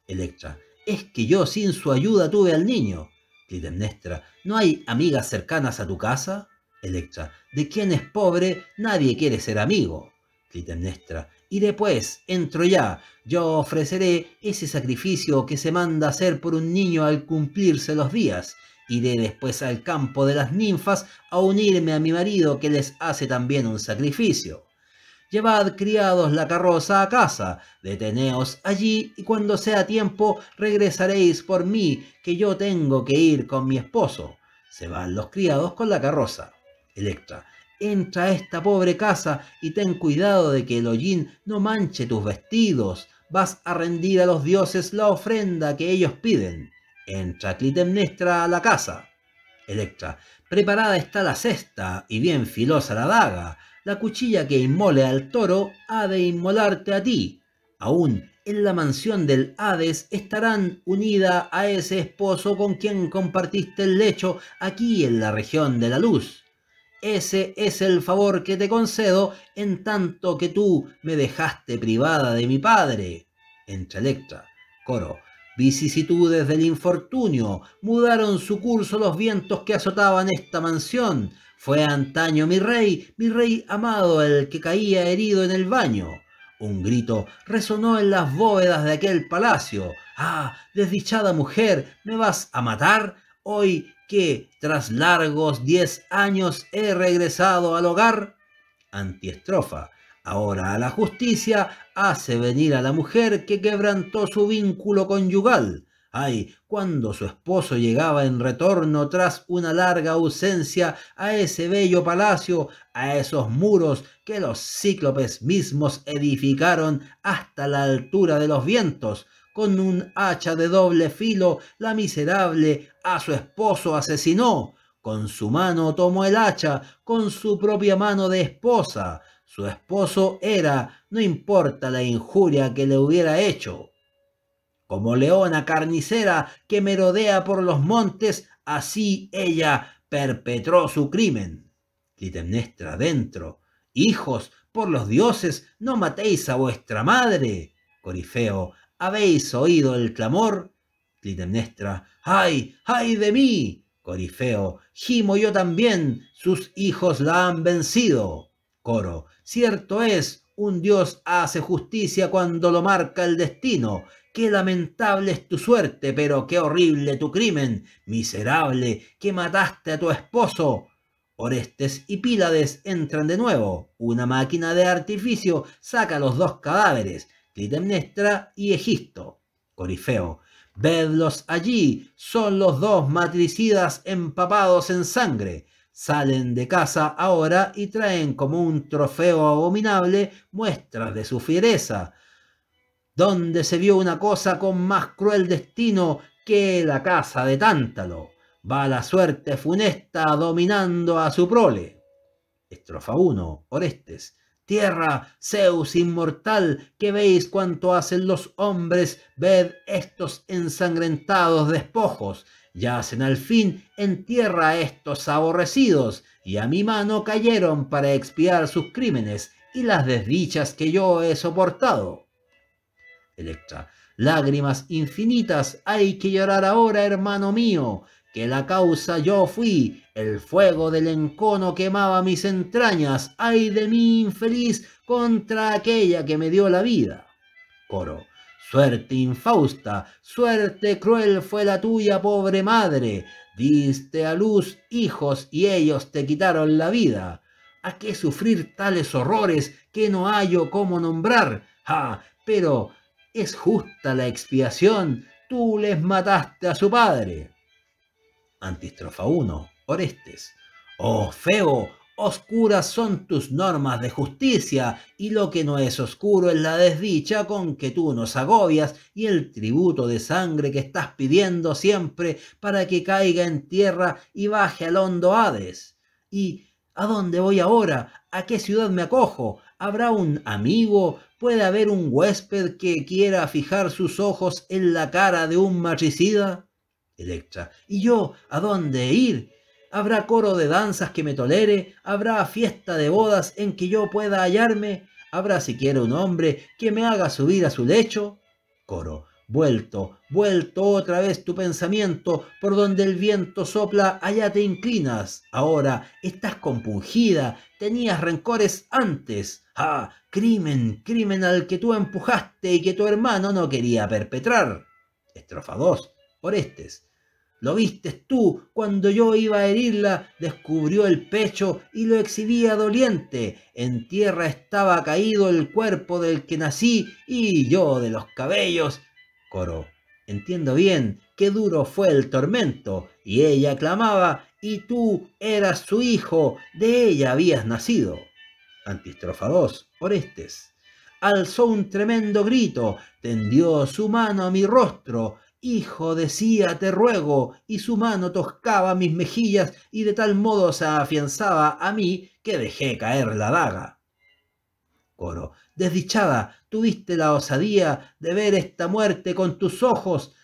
Electra, es que yo sin su ayuda tuve al niño. Clitemnestra, ¿no hay amigas cercanas a tu casa? Electra, de quien es pobre nadie quiere ser amigo. Clitemnestra, y después, entro ya, yo ofreceré ese sacrificio que se manda hacer por un niño al cumplirse los días. Iré después al campo de las ninfas a unirme a mi marido que les hace también un sacrificio. Llevad criados la carroza a casa, deteneos allí y cuando sea tiempo regresaréis por mí, que yo tengo que ir con mi esposo. Se van los criados con la carroza. Electra entra a esta pobre casa y ten cuidado de que el hollín no manche tus vestidos. Vas a rendir a los dioses la ofrenda que ellos piden. Entra Clitemnestra a la casa. Electra, preparada está la cesta y bien filosa la daga. La cuchilla que inmole al toro ha de inmolarte a ti. Aún en la mansión del Hades estarán unida a ese esposo con quien compartiste el lecho aquí en la región de la luz. Ese es el favor que te concedo en tanto que tú me dejaste privada de mi padre. Entre Electra. Coro. Vicisitudes del infortunio mudaron su curso los vientos que azotaban esta mansión. Fue antaño mi rey, mi rey amado, el que caía herido en el baño. Un grito resonó en las bóvedas de aquel palacio. Ah, desdichada mujer, ¿me vas a matar? Hoy que tras largos diez años he regresado al hogar? Antiestrofa. Ahora a la justicia hace venir a la mujer que quebrantó su vínculo conyugal. Ay, cuando su esposo llegaba en retorno tras una larga ausencia a ese bello palacio, a esos muros que los cíclopes mismos edificaron hasta la altura de los vientos, con un hacha de doble filo, la miserable a su esposo asesinó. Con su mano tomó el hacha, con su propia mano de esposa. Su esposo era, no importa la injuria que le hubiera hecho. Como leona carnicera que merodea por los montes, así ella perpetró su crimen. Clitemnestra dentro. Hijos, por los dioses, no matéis a vuestra madre. Corifeo, habéis oído el clamor. Clitemnestra, ¡ay, ay de mí! Corifeo, gimo yo también, sus hijos la han vencido. Coro, cierto es, un dios hace justicia cuando lo marca el destino. Qué lamentable es tu suerte, pero qué horrible tu crimen, miserable, que mataste a tu esposo. Orestes y Pílades entran de nuevo. Una máquina de artificio saca los dos cadáveres. Clitemnestra y Egisto. Corifeo, vedlos allí, son los dos matricidas empapados en sangre. Salen de casa ahora y traen como un trofeo abominable muestras de su fiereza. Donde se vio una cosa con más cruel destino que la casa de Tántalo? Va la suerte funesta dominando a su prole. Estrofa 1. Orestes Tierra, Zeus inmortal, que veis cuanto hacen los hombres, ved estos ensangrentados despojos. Yacen al fin en tierra estos aborrecidos, y a mi mano cayeron para expiar sus crímenes y las desdichas que yo he soportado. Electra, lágrimas infinitas hay que llorar ahora, hermano mío, que la causa yo fui, el fuego del encono quemaba mis entrañas, ay de mí infeliz contra aquella que me dio la vida. Coro. Suerte infausta, suerte cruel fue la tuya, pobre madre. Diste a luz hijos y ellos te quitaron la vida. ¿A qué sufrir tales horrores que no hallo cómo nombrar? ¡Ah, Pero es justa la expiación, tú les mataste a su padre. Antistrofa 1. Orestes. Oh, feo, oscuras son tus normas de justicia, y lo que no es oscuro es la desdicha con que tú nos agobias y el tributo de sangre que estás pidiendo siempre para que caiga en tierra y baje al hondo Hades. ¿Y a dónde voy ahora? ¿A qué ciudad me acojo? ¿Habrá un amigo? ¿Puede haber un huésped que quiera fijar sus ojos en la cara de un matricida? Electra. ¿Y yo a dónde ir? ¿Habrá coro de danzas que me tolere? ¿Habrá fiesta de bodas en que yo pueda hallarme? ¿Habrá siquiera un hombre que me haga subir a su lecho? Coro. Vuelto, vuelto otra vez tu pensamiento, por donde el viento sopla, allá te inclinas. Ahora estás compungida, tenías rencores antes. Ah, crimen, crimen al que tú empujaste y que tu hermano no quería perpetrar. Estrofa 2. Orestes. Lo viste tú cuando yo iba a herirla, descubrió el pecho y lo exhibía doliente. En tierra estaba caído el cuerpo del que nací y yo de los cabellos. Coro. Entiendo bien qué duro fue el tormento. Y ella clamaba, y tú eras su hijo, de ella habías nacido. Antistrofa 2. Orestes. Alzó un tremendo grito, tendió su mano a mi rostro, Hijo, decía, te ruego, y su mano toscaba mis mejillas y de tal modo se afianzaba a mí que dejé caer la daga. Coro, desdichada, tuviste la osadía de ver esta muerte con tus ojos,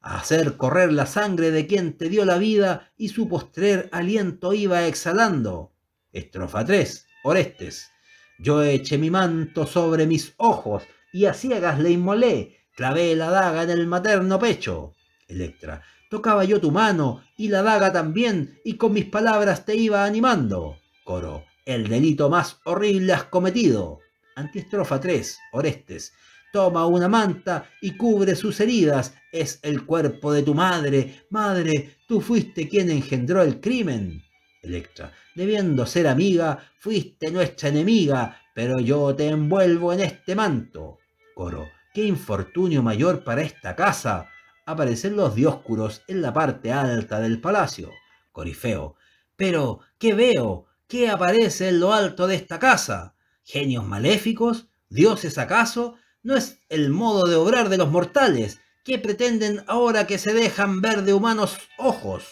hacer correr la sangre de quien te dio la vida y su postrer aliento iba exhalando. Estrofa 3, Orestes. Yo eché mi manto sobre mis ojos y a ciegas le inmolé Clavé la daga en el materno pecho. Electra. Tocaba yo tu mano y la daga también, y con mis palabras te iba animando. Coro. El delito más horrible has cometido. Antiestrofa 3. Orestes. Toma una manta y cubre sus heridas. Es el cuerpo de tu madre. Madre, tú fuiste quien engendró el crimen. Electra. Debiendo ser amiga, fuiste nuestra enemiga, pero yo te envuelvo en este manto. Coro qué infortunio mayor para esta casa. Aparecen los dioscuros en la parte alta del palacio. Corifeo, pero, ¿qué veo? ¿Qué aparece en lo alto de esta casa? ¿Genios maléficos? ¿Dioses acaso? No es el modo de obrar de los mortales. ¿Qué pretenden ahora que se dejan ver de humanos ojos?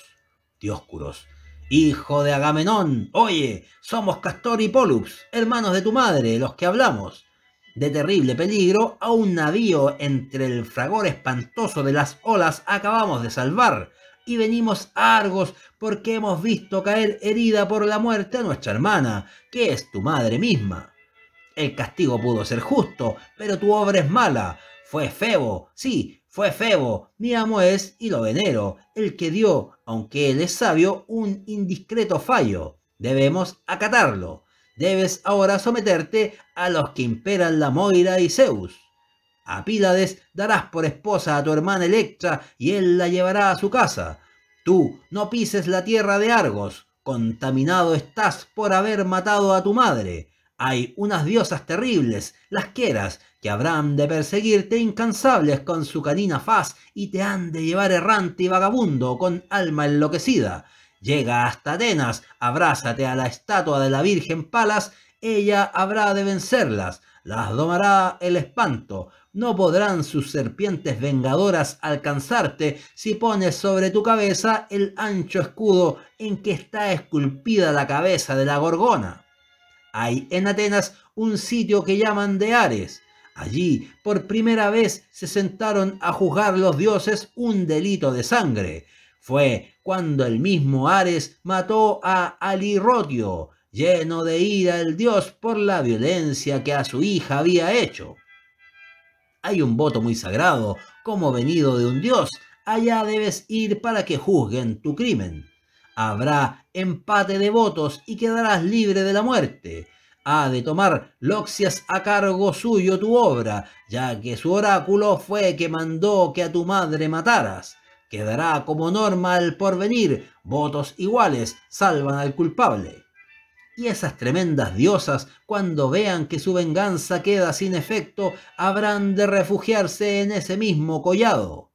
Dioscuros. Hijo de Agamenón, oye, somos Castor y Pollux, hermanos de tu madre, los que hablamos de terrible peligro a un navío entre el fragor espantoso de las olas acabamos de salvar y venimos a Argos porque hemos visto caer herida por la muerte a nuestra hermana, que es tu madre misma. El castigo pudo ser justo, pero tu obra es mala. Fue Febo, sí, fue Febo, mi amo es y lo venero, el que dio, aunque él es sabio, un indiscreto fallo. Debemos acatarlo. Debes ahora someterte a los que imperan la Moira y Zeus. A Pílades darás por esposa a tu hermana Electra y él la llevará a su casa. Tú no pises la tierra de Argos, contaminado estás por haber matado a tu madre. Hay unas diosas terribles, las quieras, que habrán de perseguirte incansables con su canina faz y te han de llevar errante y vagabundo con alma enloquecida. Llega hasta Atenas, abrázate a la estatua de la Virgen Palas, ella habrá de vencerlas, las domará el espanto, no podrán sus serpientes vengadoras alcanzarte si pones sobre tu cabeza el ancho escudo en que está esculpida la cabeza de la gorgona. Hay en Atenas un sitio que llaman de Ares. Allí por primera vez se sentaron a juzgar los dioses un delito de sangre. Fue cuando el mismo Ares mató a Alirotio, lleno de ira el dios por la violencia que a su hija había hecho. Hay un voto muy sagrado, como venido de un dios, allá debes ir para que juzguen tu crimen. Habrá empate de votos y quedarás libre de la muerte. Ha de tomar Loxias a cargo suyo tu obra, ya que su oráculo fue que mandó que a tu madre mataras. Quedará como norma por porvenir, votos iguales salvan al culpable. Y esas tremendas diosas, cuando vean que su venganza queda sin efecto, habrán de refugiarse en ese mismo collado.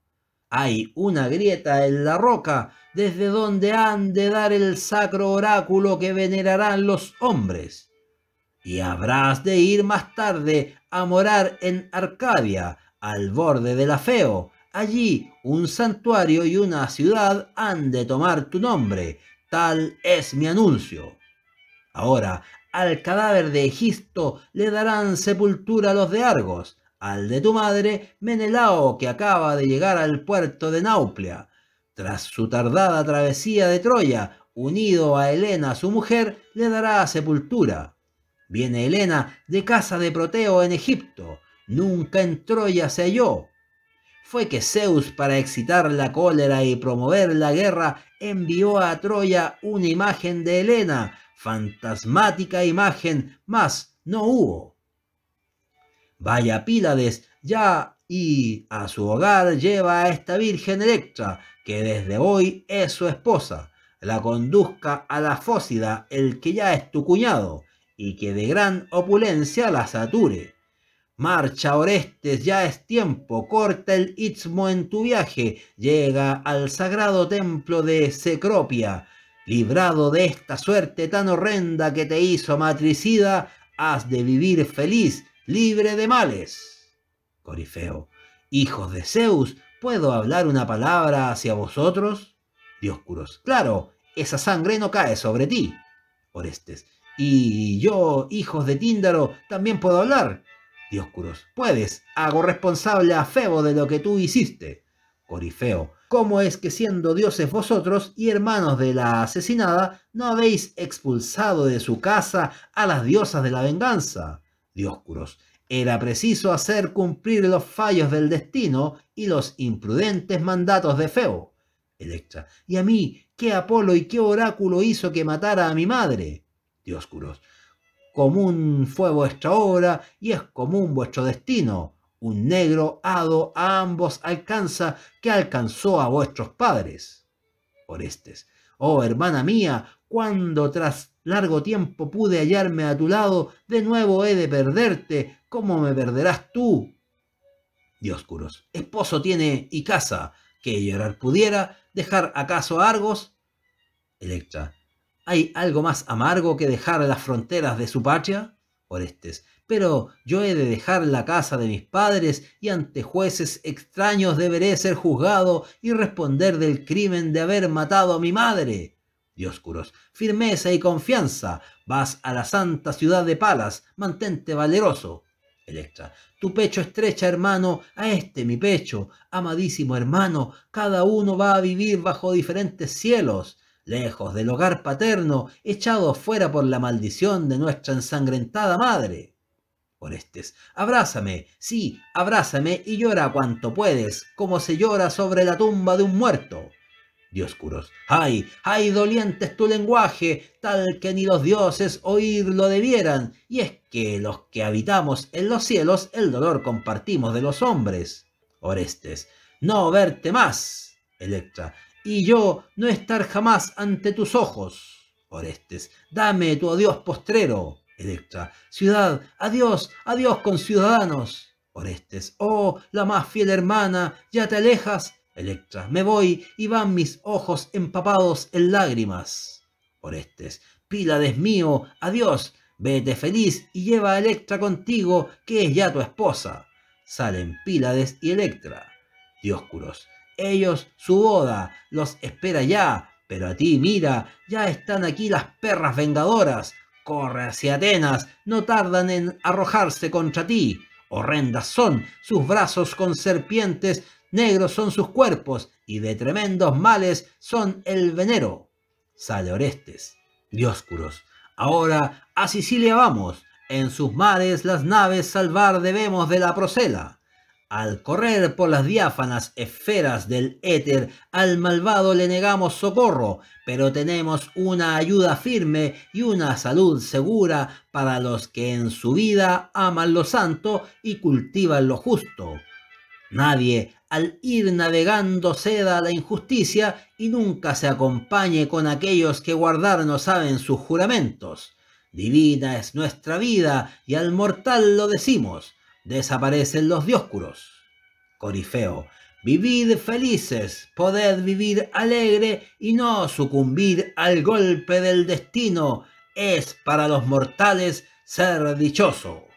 Hay una grieta en la roca desde donde han de dar el sacro oráculo que venerarán los hombres. Y habrás de ir más tarde a morar en Arcadia, al borde del Feo, Allí un santuario y una ciudad han de tomar tu nombre. Tal es mi anuncio. Ahora al cadáver de Egisto le darán sepultura los de Argos, al de tu madre Menelao que acaba de llegar al puerto de Nauplia. Tras su tardada travesía de Troya, unido a Helena su mujer, le dará sepultura. Viene Helena de casa de Proteo en Egipto, nunca en Troya se halló, fue que Zeus, para excitar la cólera y promover la guerra, envió a Troya una imagen de Helena, fantasmática imagen, mas no hubo. Vaya Pílades ya y a su hogar lleva a esta Virgen Electra, que desde hoy es su esposa, la conduzca a la Fósida, el que ya es tu cuñado, y que de gran opulencia la sature. Marcha Orestes, ya es tiempo, corta el istmo en tu viaje, llega al sagrado templo de Cecropia. Librado de esta suerte tan horrenda que te hizo matricida, has de vivir feliz, libre de males. Corifeo, hijos de Zeus, ¿puedo hablar una palabra hacia vosotros? Dioscuros, claro, esa sangre no cae sobre ti. Orestes, y yo, hijos de Tíndaro, también puedo hablar. Puedes, hago responsable a Febo de lo que tú hiciste. Corifeo, ¿cómo es que siendo dioses vosotros y hermanos de la asesinada, no habéis expulsado de su casa a las diosas de la venganza? Dioscuros, era preciso hacer cumplir los fallos del destino y los imprudentes mandatos de Febo. Electra, ¿y a mí qué Apolo y qué oráculo hizo que matara a mi madre? Dioscuros, común fue vuestra obra y es común vuestro destino. Un negro hado a ambos alcanza que alcanzó a vuestros padres. Orestes. Oh, hermana mía, cuando tras largo tiempo pude hallarme a tu lado, de nuevo he de perderte. ¿Cómo me perderás tú? Dioscuros. Esposo tiene y casa. Que llorar pudiera, dejar acaso a Argos. Electra. ¿Hay algo más amargo que dejar las fronteras de su patria? Orestes. Pero yo he de dejar la casa de mis padres y ante jueces extraños deberé ser juzgado y responder del crimen de haber matado a mi madre. Dioscuros. Firmeza y confianza. Vas a la santa ciudad de Palas. Mantente valeroso. Electra. Tu pecho estrecha, hermano, a este mi pecho. Amadísimo hermano, cada uno va a vivir bajo diferentes cielos lejos del hogar paterno, echado fuera por la maldición de nuestra ensangrentada madre. Orestes, abrázame, sí, abrázame y llora cuanto puedes, como se llora sobre la tumba de un muerto. Dioscuros, ay, ay, doliente es tu lenguaje, tal que ni los dioses oírlo debieran, y es que los que habitamos en los cielos el dolor compartimos de los hombres. Orestes, no verte más. Electra, y yo no estar jamás ante tus ojos. Orestes, dame tu adiós postrero. Electra, ciudad, adiós, adiós con ciudadanos. Orestes, oh, la más fiel hermana, ya te alejas. Electra, me voy y van mis ojos empapados en lágrimas. Orestes, Pílades mío, adiós, vete feliz y lleva a Electra contigo, que es ya tu esposa. Salen Pílades y Electra. Dioscuros, ellos su boda los espera ya, pero a ti mira, ya están aquí las perras vengadoras. Corre hacia Atenas, no tardan en arrojarse contra ti. Horrendas son sus brazos con serpientes, negros son sus cuerpos, y de tremendos males son el venero. Sale Orestes, Dioscuros. Ahora a Sicilia vamos, en sus mares las naves salvar debemos de la procela. Al correr por las diáfanas esferas del éter, al malvado le negamos socorro, pero tenemos una ayuda firme y una salud segura para los que en su vida aman lo santo y cultivan lo justo. Nadie, al ir navegando, ceda a la injusticia y nunca se acompañe con aquellos que guardar no saben sus juramentos. Divina es nuestra vida y al mortal lo decimos desaparecen los dioscuros. Corifeo, vivid felices, poded vivir alegre y no sucumbir al golpe del destino. Es para los mortales ser dichoso.